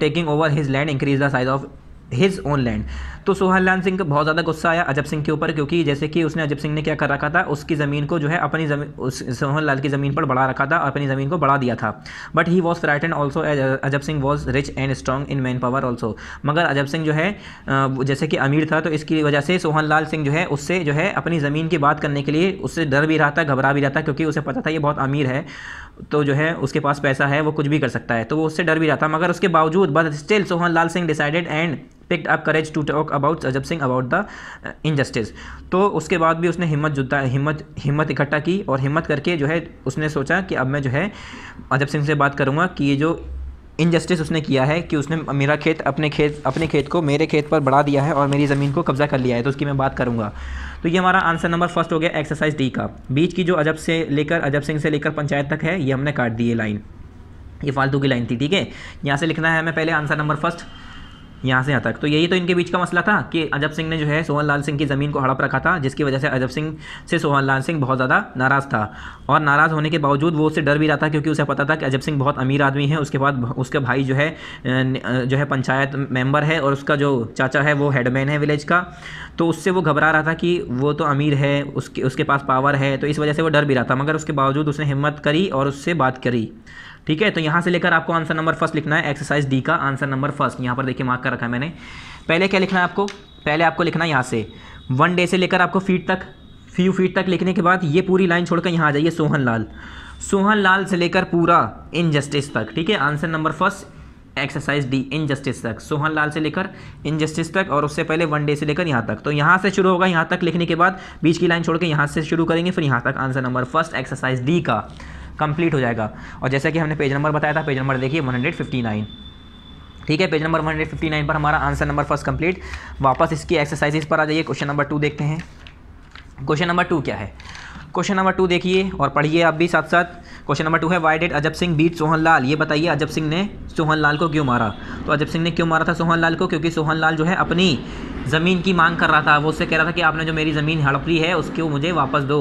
A: taking over his land increase the size of his own land तो सोहन लाल सिंह का बहुत ज़्यादा गुस्सा आया अजब सिंह के ऊपर क्योंकि जैसे कि उसने अजब सिंह ने क्या कर रखा था उसकी ज़मीन को जो है अपनी जमीन उस सोहन लाल की ज़मीन पर बढ़ा रखा था अपनी ज़मीन को बढ़ा दिया था but he was frighten also Ajab Singh was rich and strong in manpower also मगर अजब सिंह जो है जैसे कि अमीर था तो इसकी वजह से सोहन लाल सिंह जो है उससे जो है अपनी ज़मीन की बात करने के लिए उससे डर भी रहा था घबरा भी रहा था क्योंकि उसे पता था ये बहुत अमीर है तो जो है उसके पास पैसा है वो कुछ भी कर सकता है तो वो उससे डर भी जाता मगर उसके बावजूद but still Sohan Lal Singh decided and picked up courage to talk about Ajab Singh about the injustice तो उसके बाद भी उसने हिम्मत जुटा हिम्मत हिम्मत इकट्ठा की और हिम्मत करके जो है उसने सोचा कि अब मैं जो है अजब सिंह से बात करूँगा कि ये जो इनजस्टिस उसने किया है कि उसने मेरा खेत अपने खेत अपने खेत को मेरे खेत पर बढ़ा दिया है और मेरी ज़मीन को कब्ज़ा कर लिया है तो उसकी मैं बात करूँगा तो ये हमारा आंसर नंबर फर्स्ट हो गया एक्सरसाइज डी का बीच की जो अजब से लेकर अजब सिंह से लेकर पंचायत तक है ये हमने काट दी है लाइन ये फालतू की लाइन थी ठीक है यहाँ से लिखना है हमें पहले आंसर नंबर फर्स्ट यहाँ से यहाँ तक तो यही तो इनके बीच का मसला था कि अजब सिंह ने जो है सोहन लाल सिंह की ज़मीन को हड़प रखा था जिसकी वजह से अजब सिंह से सोहन लाल सिंह बहुत ज़्यादा नाराज़ था और नाराज़ होने के बावजूद वो उससे डर भी रहा था क्योंकि उसे पता था कि अजब सिंह बहुत अमीर आदमी है उसके बाद उसके भाई जो है जो है पंचायत मेम्बर है और उसका जो चाचा है वो हेडमैन है विलेज का तो उससे वो घबरा रहा था कि वो तो अमीर है उसके उसके पास पावर है तो इस वजह से वो डर भी रहा था मगर उसके बावजूद उसने हिम्मत करी और उससे बात करी ठीक है तो यहां से लेकर आपको आंसर नंबर फर्स्ट लिखना है एक्सरसाइज डी का आंसर नंबर फर्स्ट यहां पर देखिए मार्क कर रखा है मैंने पहले क्या लिखना है आपको पहले आपको लिखना है यहां से वन डे से लेकर आपको फीट तक फ्यू फीट तक लिखने के बाद ये पूरी लाइन छोड़कर यहाँ आ जाइए सोहन लाल सोहन लाल से लेकर पूरा इनजस्टिस तक ठीक है answer number first exercise D injustice तक सोहन लाल से लेकर इनजस्टिस तक और उससे पहले वन डे से लेकर यहाँ तक तो यहाँ से शुरू होगा यहाँ तक लिखने के बाद बीच की लाइन छोड़कर यहां यहाँ से शुरू करेंगे फिर यहाँ तक answer number first exercise D का कंप्लीट हो जाएगा और जैसा कि हमने पेज नंबर बताया था पेज नंबर देखिए 159 ठीक है पेज नंबर 159 पर हमारा आंसर नंबर फर्स्ट कंप्लीट वापस इसकी एक्सरसाइजेस पर आ जाइए क्वेश्चन नंबर टू देखते हैं क्वेश्चन नंबर टू क्या है क्वेश्चन नंबर टू देखिए और पढ़िए आप भी साथ साथ क्वेश्चन नंबर टू है why did Ajab Singh beat Sohan लाल ये बताइए अजब सिंह ने सोहन लाल को क्यों मारा तो अजब सिंह ने क्यों मारा था सोहन लाल को क्योंकि सोहन लाल जो है अपनी ज़मीन की मांग कर रहा था वो उससे कह रहा था कि आपने जो मेरी ज़मीन हड़प ली है उसको मुझे वापस दो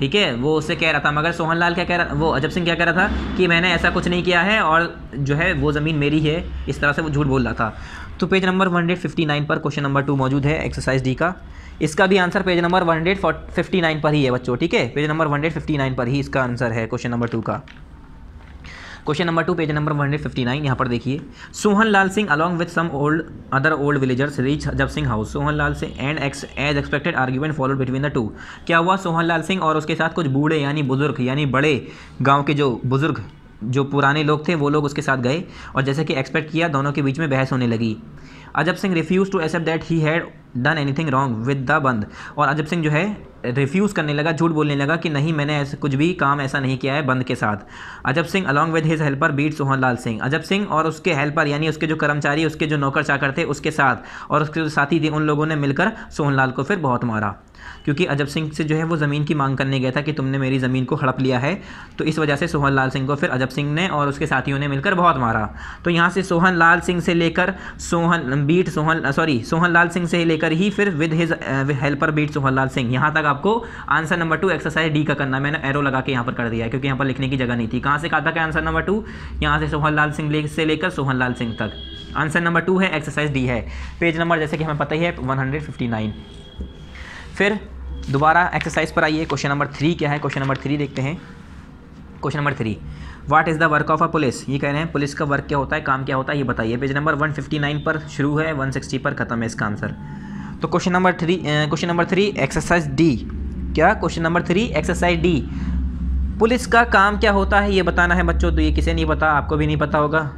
A: ठीक है वो उससे कह रहा था मगर सोहन लाल क्या कह रहा वो अजब सिंह क्या कह रहा था कि मैंने ऐसा कुछ नहीं किया है और जो है वो ज़मीन मेरी है इस तरह से वो झूठ बोल रहा था तो पेज नंबर वन पर क्वेश्चन नंबर टू मौजूद है एक्सरसाइज डी का इसका भी आंसर पेज नंबर वन पर ही है बच्चों ठीक है पेज नंबर वन पर ही इसका आंसर है क्वेश्चन नंबर टू का question number two page number one hundred fifty nine यहाँ पर देखिए Sohan Lal Singh along with some old other old villagers reach Ajab Singh house Sohan Lal Singh and एक्स as expected argument followed between the two क्या हुआ सोहन लाल सिंह और उसके साथ कुछ बूढ़े यानी बुजुर्ग यानी बड़े गाँव के जो बुजुर्ग जो पुराने लोग थे वो लोग उसके साथ गए और जैसे कि एक्सपेक्ट किया दोनों के बीच में बहस होने लगी Ajab Singh refuse to accept that he had done anything wrong with the bund और अजब सिंह जो है रिफ्यूज़ करने लगा झूठ बोलने लगा कि नहीं मैंने ऐसे कुछ भी काम ऐसा नहीं किया है बंद के साथ Ajab Singh along with his helper beat Sohan Lal Singh Ajab Singh और उसके हेल्पर यानी उसके जो कर्मचारी उसके जो नौकर चाकर थे उसके साथ और उसके जो साथी थे उन लोगों ने मिलकर सोहन लाल को फिर बहुत मारा क्योंकि अजब सिंह से जो है वो ज़मीन की मांग करने गया था कि तुमने मेरी ज़मीन को हड़प लिया है तो इस वजह से सोहन लाल सिंह को फिर अजब सिंह ने और उसके साथियों ने मिलकर बहुत मारा तो यहाँ से सोहन लाल सिंह से लेकर सोहन बीट सोहन सॉरी सोहन लाल सिंह से लेकर ही फिर with his helper beat Sohan Lal Singh यहाँ तक आपको answer number two exercise D का करना मैंने एरो लगा के यहाँ पर कर दिया क्योंकि यहाँ पर लिखने की जगह नहीं थी कहाँ से कहा था आंसर नंबर टू यहाँ से सोहन लाल सिंह से लेकर सोहन लाल सिंह तक आंसर नंबर टू है एक्सरसाइज डी है पेज नंबर जैसे कि हमें पता ही है नाइन फिर दोबारा एक्सरसाइज पर आइए क्वेश्चन नंबर थ्री क्या है क्वेश्चन नंबर थ्री देखते हैं question number three what is the work of a police ये कह रहे हैं पुलिस का वर्क क्या होता है काम क्या होता है ये बताइए पेज नंबर 159 पर शुरू है 160 पर ख़त्म है इसका आंसर तो question number three question number three exercise D क्या question number three exercise D police का काम क्या होता है ये बताना है बच्चों तो ये किसे नहीं पता आपको भी नहीं पता होगा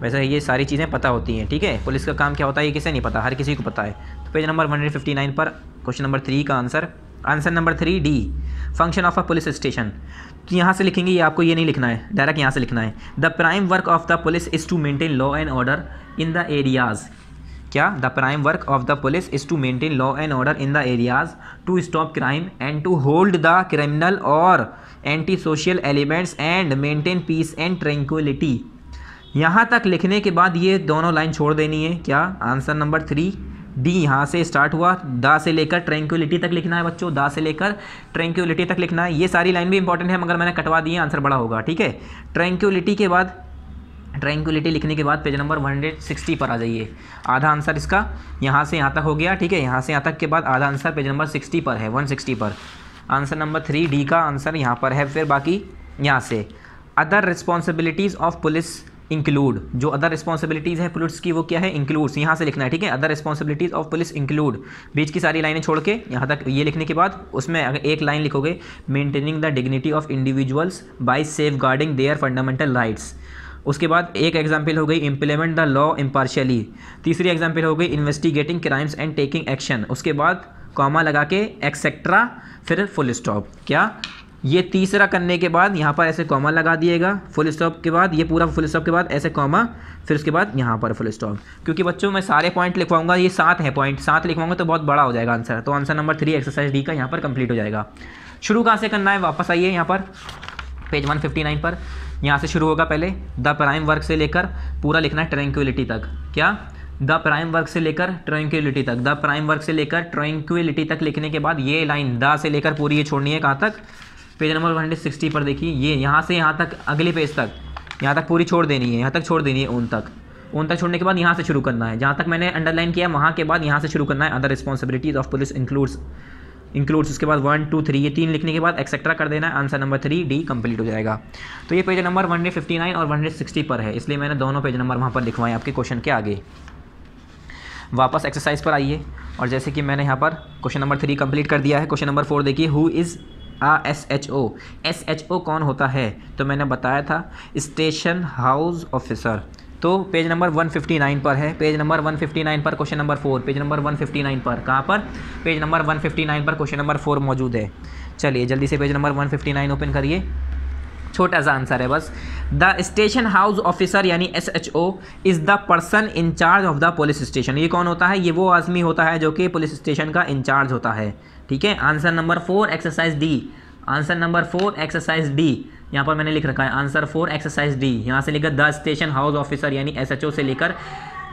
A: वैसे ये सारी चीज़ें पता होती हैं ठीक है पुलिस का काम क्या होता है ये किसे नहीं पता हर किसी को पता है तो पेज नंबर 159 पर क्वेश्चन नंबर थ्री का answer answer number three D function of a police station तो यहाँ से लिखेंगे ये आपको ये नहीं लिखना है डायरेक्ट यहाँ से लिखना है the prime work of the police is to maintain law and order in the areas क्या the prime work of the police is to maintain law and order in the areas to stop crime and to hold the criminal और anti social elements and maintain peace and tranquillity यहाँ तक लिखने के बाद ये दोनों line छोड़ देनी है क्या आंसर नंबर थ्री डी यहाँ से स्टार्ट हुआ दा से लेकर ट्रैंक्यूलिटी तक लिखना है बच्चों दा से लेकर ट्रैंक्यूलिटी तक लिखना है ये सारी लाइन भी इंपॉर्टेंट है मगर मैंने कटवा दी है आंसर बड़ा होगा ठीक है ट्रैंक्यूलिटी के बाद ट्रैंक्यूलिटी लिखने के बाद पेज नंबर 160 पर आ जाइए आधा आंसर इसका यहाँ से यहाँ तक हो गया ठीक है यहाँ से यहाँ तक के बाद आधा आंसर पेज नंबर सिक्सटी पर है वन पर आंसर नंबर थ्री डी का आंसर यहाँ पर है फिर बाकी यहाँ से other responsibilities of police include जो अदर रिस्पॉन्सिबिलिटीज़ है पुलिस की वो क्या है इंक्लूड्स यहाँ से लिखना है ठीक है other responsibilities of police include बीच की सारी लाइनें छोड़ के यहाँ तक ये लिखने के बाद उसमें अगर एक लाइन लिखोगे maintaining the dignity of individuals by safeguarding their fundamental rights उसके बाद एक एग्जाम्पल हो गई इंप्लीमेंट द लॉ इम्पार्शली तीसरी एग्जाम्पल हो गई investigating crimes and taking action उसके बाद कॉमा लगा के एक्सेट्रा फिर फुल स्टॉप क्या ये तीसरा करने के बाद यहाँ पर ऐसे कॉमा लगा दिएगा फुल स्टॉप के बाद ये पूरा फुल स्टॉप के बाद ऐसे कॉमा फिर उसके बाद यहाँ पर फुल स्टॉप क्योंकि बच्चों मैं सारे पॉइंट लिखवाऊंगा ये सात है पॉइंट सात लिखवाऊंगा तो बहुत बड़ा हो जाएगा आंसर तो answer number three exercise D का यहाँ पर कंप्लीट हो जाएगा शुरू कहाँ से करना है वापस आइए यहाँ पर पेज वन फिफ्टी नाइन पर यहाँ से शुरू होगा पहले द प्राइम वर्क से लेकर पूरा लिखना है ट्रेंक्यूलिटी तक क्या द प्राइम वर्क से लेकर ट्रेंक्यूलिटी तक द प्राइम वर्क से लेकर ट्रेंक्यूलिटी तक लिखने के बाद ये लाइन द से लेकर पूरी ये छोड़नी है कहाँ तक page number one hundred sixty पर देखिए ये यहाँ से यहाँ तक अगले पेज तक यहाँ तक पूरी छोड़ देनी है यहाँ तक छोड़ देनी है उन तक उन तक छोड़ने के बाद यहाँ से शुरू करना है जहाँ तक मैंने अंडरलाइन किया वहाँ के बाद यहाँ से शुरू करना है other responsibilities of police includes includes उसके बाद वन टू थ्री ये तीन लिखने के बाद एक्सेट्रा कर देना है answer number three D complete हो जाएगा तो ये page number one fifty nine और वन सिक्सटी पर है इसलिए मैंने दोनों पेज नंबर वहाँ पर लिखवाए आपके क्वेश्चन के आगे वापस एक्सरसाइज पर आइए और जैसे कि मैंने यहाँ पर क्वेश्चन नंबर थ्री कंप्लीट कर दिया है क्वेश्चन नंबर फोर देखिए who is S H O S H O कौन होता है तो मैंने बताया था स्टेशन हाउस ऑफिसर तो पेज नंबर 159 पर है पेज नंबर 159 पर question number four page number 159 पर कहाँ पर पेज नंबर 159 पर क्वेश्चन नंबर फोर मौजूद है चलिए जल्दी से पेज नंबर 159 ओपन करिए छोटा सा आंसर है बस द स्टेशन हाउस ऑफिसर यानी S H O is the person in charge of the police station ये कौन होता है ये वो आदमी होता है जो कि पुलिस स्टेशन का इंचार्ज होता है ठीक है answer number four exercise D answer number four exercise D यहाँ पर मैंने लिख रखा है आंसर फोर एक्सरसाइज डी यहाँ से लेकर द स्टेशन हाउस ऑफिसर यानी एसएचओ से लेकर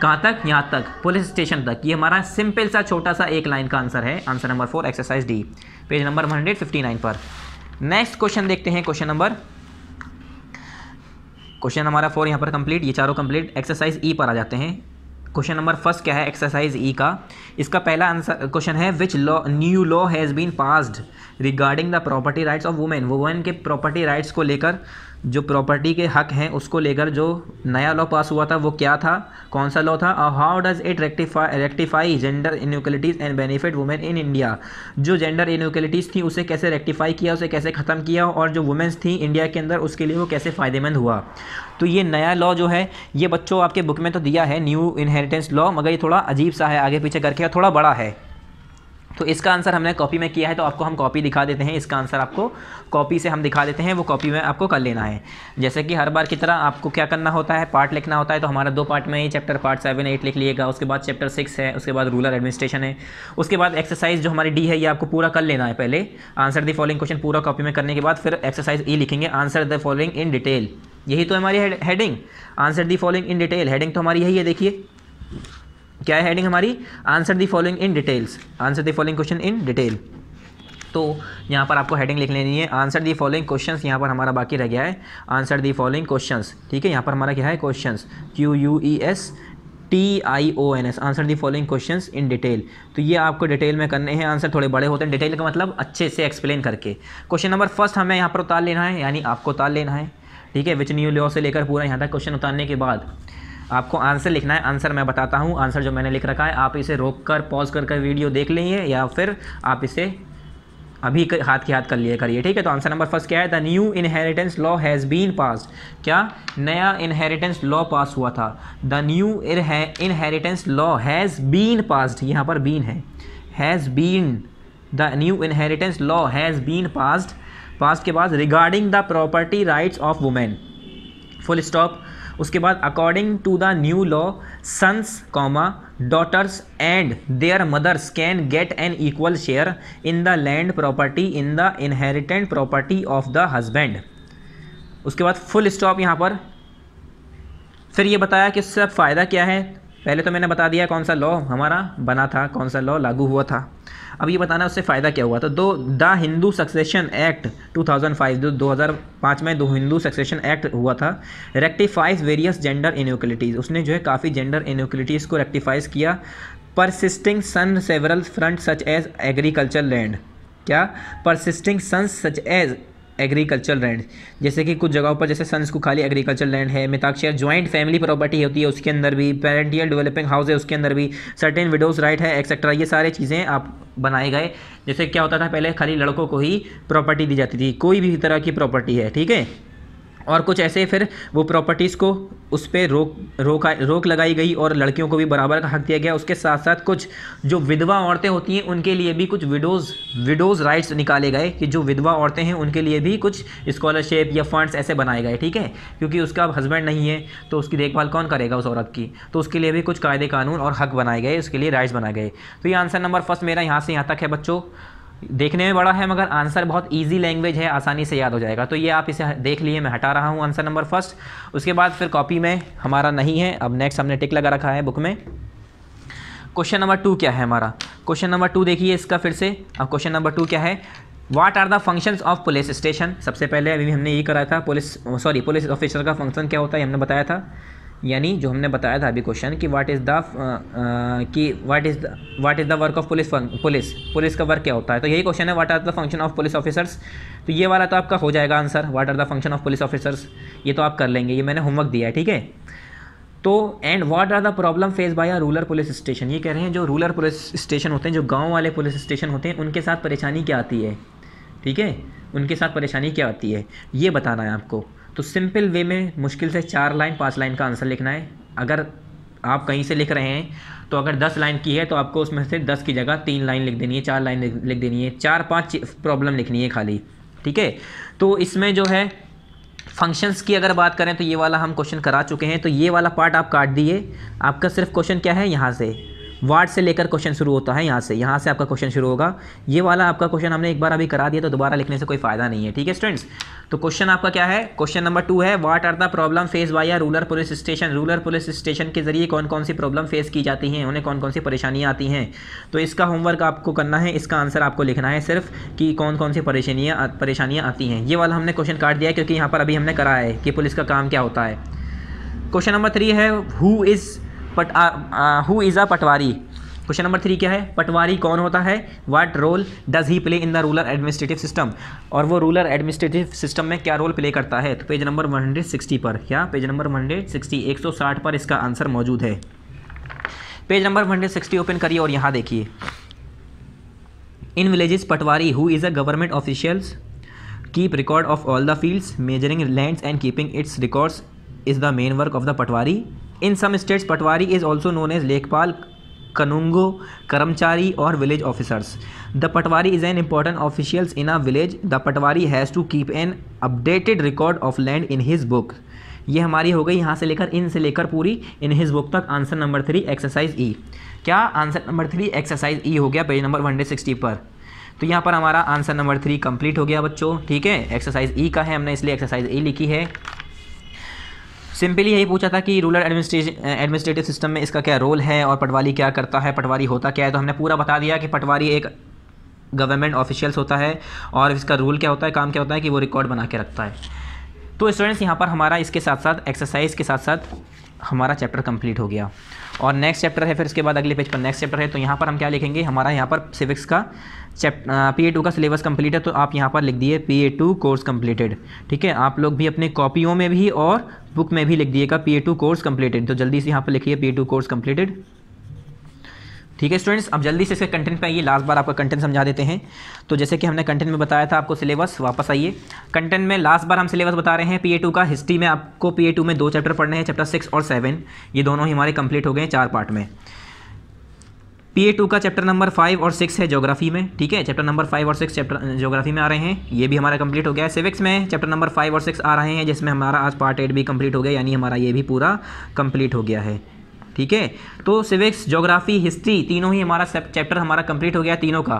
A: कहाँ तक यहाँ तक पुलिस स्टेशन तक ये हमारा सिंपल सा छोटा सा एक लाइन का आंसर है answer number four exercise D page number one पर नेक्स्ट क्वेश्चन देखते हैं क्वेश्चन नंबर क्वेश्चन हमारा फोर यहाँ पर कंप्लीट ये चारों कंप्लीट एक्सरसाइज ई पर आ जाते हैं क्वेश्चन नंबर फर्स्ट क्या है एक्सरसाइज ई e का इसका पहला आंसर क्वेश्चन है which law new law has been passed regarding the property rights of women women के प्रॉपर्टी राइट्स को लेकर जो प्रॉपर्टी के हक हैं उसको लेकर जो नया लॉ पास हुआ था वो क्या था कौन सा लॉ था और how does it rectify rectify gender inequalities and benefit women in India जो जेंडर इनक्वलिटीज़ थी उसे कैसे रेक्टिफाई किया उसे कैसे ख़त्म किया और जो वुमेंस थी इंडिया के अंदर उसके लिए वो कैसे फ़ायदेमंद हुआ तो ये नया लॉ जो है ये बच्चों आपके बुक में तो दिया है न्यू इनहेरिटेंस लॉ मगर ये थोड़ा अजीब सा है आगे पीछे करके थोड़ा बड़ा है तो इसका आंसर हमने कॉपी में किया है तो आपको हम कॉपी दिखा देते हैं इसका आंसर आपको कॉपी से हम दिखा देते हैं वो कॉपी में आपको कर लेना है जैसे कि हर बार की तरह आपको क्या करना होता है पार्ट लिखना होता है तो हमारा दो पार्ट में ही चैप्टर पार्ट सेवन एट लिख लिएगा उसके बाद चैप्टर सिक्स है उसके बाद रूरल एडमिनिस्ट्रेशन है उसके बाद एक्सरसाइज जो हमारी डी है ये आपको पूरा कर लेना है पहले आंसर द फॉलोइंग क्वेश्चन पूरा कॉपी में करने के बाद फिर एक्सरसाइज ई e लिखेंगे answer the following in detail यही तो हमारी heading answer the following in detail heading तो हमारी यही है देखिए क्या है हेडिंग हमारी answer the following in details answer the following question in detail तो यहाँ पर आपको हेडिंग लिख लेनी है आंसर दी फॉलोइंग क्वेश्चंस यहाँ पर हमारा बाकी रह गया है आंसर दी फॉलोइंग क्वेश्चंस ठीक है यहाँ पर हमारा क्या है questions Q U E S T I O N S answer the following question in detail तो ये आपको डिटेल में करने हैं आंसर थोड़े बड़े होते हैं डिटेल का मतलब अच्छे से एक्सप्लेन करके क्वेश्चन नंबर फर्स्ट हमें यहाँ पर उतार लेना है यानी आपको उतार लेना है ठीक है विच न्यू लॉ से लेकर पूरा यहाँ तक क्वेश्चन उतारने के बाद आपको आंसर लिखना है आंसर मैं बताता हूँ आंसर जो मैंने लिख रखा है आप इसे रोक कर पॉज कर कर वीडियो देख लीजिए या फिर आप इसे अभी हाथ के हाथ कर लिए करिए ठीक है तो आंसर नंबर फर्स्ट क्या है the new inheritance law has been pass क्या नया इनहेरिटेंस लॉ पास हुआ था the new inheritance law has been passed यहाँ पर बीन है has been the new inheritance law has been passed past के बाद regarding the property rights of women full stop उसके बाद according to the new law sons comma daughters and their mothers can get an equal share in the land property in the inherent property of the husband उसके बाद full stop यहाँ पर फिर ये बताया कि इससे फ़ायदा क्या है पहले तो मैंने बता दिया कौन सा लॉ हमारा बना था कौन सा लॉ लागू हुआ था अब ये बताना उससे फ़ायदा क्या हुआ तो दो द हिंदू सक्सेशन एक्ट 2005 जो पाँच में दो हिंदू सक्सेशन एक्ट हुआ था रेक्टिफाइज वेरियस जेंडर इनक्वलिटीज़ उसने जो है काफ़ी जेंडर इनक्वलिटीज़ को रेक्टिफाइज किया persisting son several front such as agriculture land क्या persisting son such as agriculture land जैसे कि कुछ जगहों पर जैसे सन्स को खाली एग्रीकल्चर लैंड है मिताक्षर ज्वाइंट फैमिली प्रॉपर्टी होती है उसके अंदर भी पेरेंटियल डेवलपिंग हाउस है उसके अंदर भी सर्टेन विडोज राइट है एक्सेट्रा ये सारी चीज़ें आप बनाए गए जैसे क्या होता था पहले खाली लड़कों को ही प्रॉपर्टी दी जाती थी कोई भी तरह की प्रॉपर्टी है ठीक है और कुछ ऐसे फिर वो प्रॉपर्टीज़ को उस पर रोक रोक रोक लगाई गई और लड़कियों को भी बराबर का हक दिया गया उसके साथ साथ कुछ जो विधवा औरतें होती हैं उनके लिए भी कुछ विडोज़ विडोज़ राइट्स निकाले गए कि जो विधवा औरतें हैं उनके लिए भी कुछ स्कॉलरशिप या फंड्स ऐसे बनाए गए ठीक है क्योंकि उसका अब हस्बैंड नहीं है तो उसकी देखभाल कौन करेगा उस औरत की तो उसके लिए भी कुछ कायदे कानून और हक बनाए गए उसके लिए राइट्स बनाए गए तो ये आंसर नंबर फर्स्ट मेरा यहाँ से यहाँ तक है बच्चों देखने में बड़ा है मगर आंसर बहुत इजी लैंग्वेज है आसानी से याद हो जाएगा तो ये आप इसे देख लिए मैं हटा रहा हूँ आंसर नंबर फर्स्ट उसके बाद फिर कॉपी में हमारा नहीं है अब नेक्स्ट हमने टिक लगा रखा है बुक में क्वेश्चन नंबर टू क्या है हमारा क्वेश्चन नंबर टू देखिए इसका फिर से अब क्वेश्चन नंबर टू क्या है what are the functions of police station सबसे पहले अभी हमने ये कराया था पुलिस सॉरी पुलिस ऑफिसर का फंक्शन क्या होता है हमने बताया था यानी जो हमने बताया था अभी क्वेश्चन कि व्हाट इज़ द कि what is what is the work of police police police का वर्क क्या होता है तो यही क्वेश्चन है what are the function of police officers तो ये वाला तो आपका हो जाएगा answer what are the function of police officers ये तो आप कर लेंगे ये मैंने होमवर्क दिया है ठीक है तो and what are the problem face by a rural police station ये कह रहे हैं जो रूलर पुलिस स्टेशन होते हैं जो गांव वाले पुलिस स्टेशन होते हैं उनके साथ परेशानी क्या आती है ठीक है उनके साथ परेशानी क्या आती है ये बताना है आपको तो सिंपल वे में मुश्किल से चार लाइन पाँच लाइन का आंसर लिखना है अगर आप कहीं से लिख रहे हैं तो अगर दस लाइन की है तो आपको उसमें से दस की जगह तीन लाइन लिख देनी है चार लाइन लिख देनी है चार पाँच प्रॉब्लम लिखनी है खाली ठीक है तो इसमें जो है फंक्शंस की अगर बात करें तो ये वाला हम क्वेश्चन करा चुके हैं तो ये वाला पार्ट आप काट दिए आपका सिर्फ क्वेश्चन क्या है यहाँ से वार्ड से लेकर क्वेश्चन शुरू होता है यहाँ से यहाँ से आपका क्वेश्चन शुरू होगा ये वाला आपका क्वेश्चन हमने एक बार अभी करा दिया तो दोबारा लिखने से कोई फ़ायदा नहीं है ठीक है स्टूडेंट्स तो क्वेश्चन आपका क्या है क्वेश्चन नंबर टू है what are the problem face by या rural police station rural police station के जरिए कौन कौन सी प्रॉब्लम फेस की जाती हैं उन्हें कौन कौन सी परेशानियाँ आती हैं तो इसका होमवर्क आपको करना है इसका आंसर आपको लिखना है सिर्फ कि कौन कौन सी परेशानियाँ परेशानियाँ आती हैं ये वाला हमने क्वेश्चन काट दिया क्योंकि यहाँ पर अभी हमने करा है कि पुलिस का काम क्या होता है क्वेश्चन नंबर थ्री है हु इज़ पट who is a patwari question number three क्या है पटवारी कौन होता है what role does he play in the rural administrative system और वो रूलर एडमिनिस्ट्रेटिव सिस्टम में क्या रोल प्ले करता है तो पेज नंबर 160 पर क्या पेज नंबर 160 160 पर इसका आंसर मौजूद है पेज नंबर 160 ओपन करिए और यहाँ देखिए in villages patwari who is a government officials keep record of all the fields measuring lands and keeping its records is the main work of the patwari in some states patwari is also known as lekhpal kanungo karmachari और village officers the patwari is an important officials in a village the patwari has to keep an updated record of land in his book ये हमारी हो गई यहाँ से लेकर इन से लेकर पूरी इन हिज बुक तक answer number three exercise E क्या answer number three exercise E हो गया पेज नंबर वन सिक्सटी पर तो यहाँ पर हमारा आंसर नंबर थ्री कंप्लीट हो गया बच्चों ठीक है एक्सरसाइज ई e का है हमने इसलिए एक्सरसाइज ई e लिखी है सिंपली यही पूछा था कि रूरल एडमिनिस्ट्रेटिव सिस्टम में इसका क्या रोल है और पटवारी क्या करता है पटवारी होता क्या है तो हमने पूरा बता दिया कि पटवारी एक गवर्नमेंट ऑफिशियल्स होता है और इसका रूल क्या होता है काम क्या होता है कि वो रिकॉर्ड बना के रखता है तो स्टूडेंट्स यहाँ पर हमारा इसके साथ साथ एक्सरसाइज के साथ साथ हमारा चैप्टर कंप्लीट हो गया और नेक्स्ट चैप्टर है फिर इसके बाद अगले पेज पर नेक्स्ट चैप्टर है तो यहाँ पर हम क्या लिखेंगे हमारा यहाँ पर सिविक्स का चैप्ट पी ए टू का सिलेबस कंप्लीट है तो आप यहाँ पर लिख दिए P A two course completed ठीक है आप लोग भी अपने कॉपियों में भी और बुक में भी लिख दिएगा P A two course completed तो जल्दी से यहाँ पर लिखिए P A two course completed ठीक है स्टूडेंट्स अब जल्दी से इसके कंटेंट पे आइए लास्ट बार आपका कंटेंट समझा देते हैं तो जैसे कि हमने कंटेंट में बताया था आपको सिलेबस वापस आइए कंटेंट में लास्ट बार हम सिलेबस बता रहे हैं पी टू का हिस्ट्री में आपको पी टू में दो चैप्टर पढ़ने हैं चैप्टर सिक्स और सेवन ये दोनों ही हमारे कंप्लीट हो गए हैं चार पार्ट में पी टू का चैप्टर नंबर फाइव और सिक्स है जोग्राफी में ठीक है चैप्टर नंबर फाइव और सिक्स चैप्टर जोग्राफी में आ रहे हैं ये भी हमारा कंप्लीट हो गया है सिविक्स में चैप्टर नंबर फाइव और सिक्स आ रहे हैं जिसमें हमारा आज पार्ट एट भी कंप्लीट हो गया यानी हमारा ये भी पूरा कंप्लीट हो गया है ठीक है तो सिविक्स जोग्राफी हिस्ट्री तीनों ही हमारा चैप्टर हमारा कंप्लीट हो गया तीनों का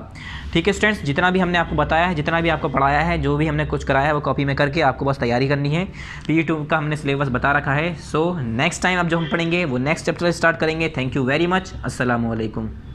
A: ठीक है स्टूडेंट्स जितना भी हमने आपको बताया है जितना भी आपको पढ़ाया है जो भी हमने कुछ कराया है वो कॉपी में करके आपको बस तैयारी करनी है पी तो टू का हमने सिलेबस बता रखा है सो नेक्स्ट टाइम आप जो हम पढ़ेंगे वो नेक्स्ट चैप्टर स्टार्ट करेंगे थैंक यू वेरी मच असलकुम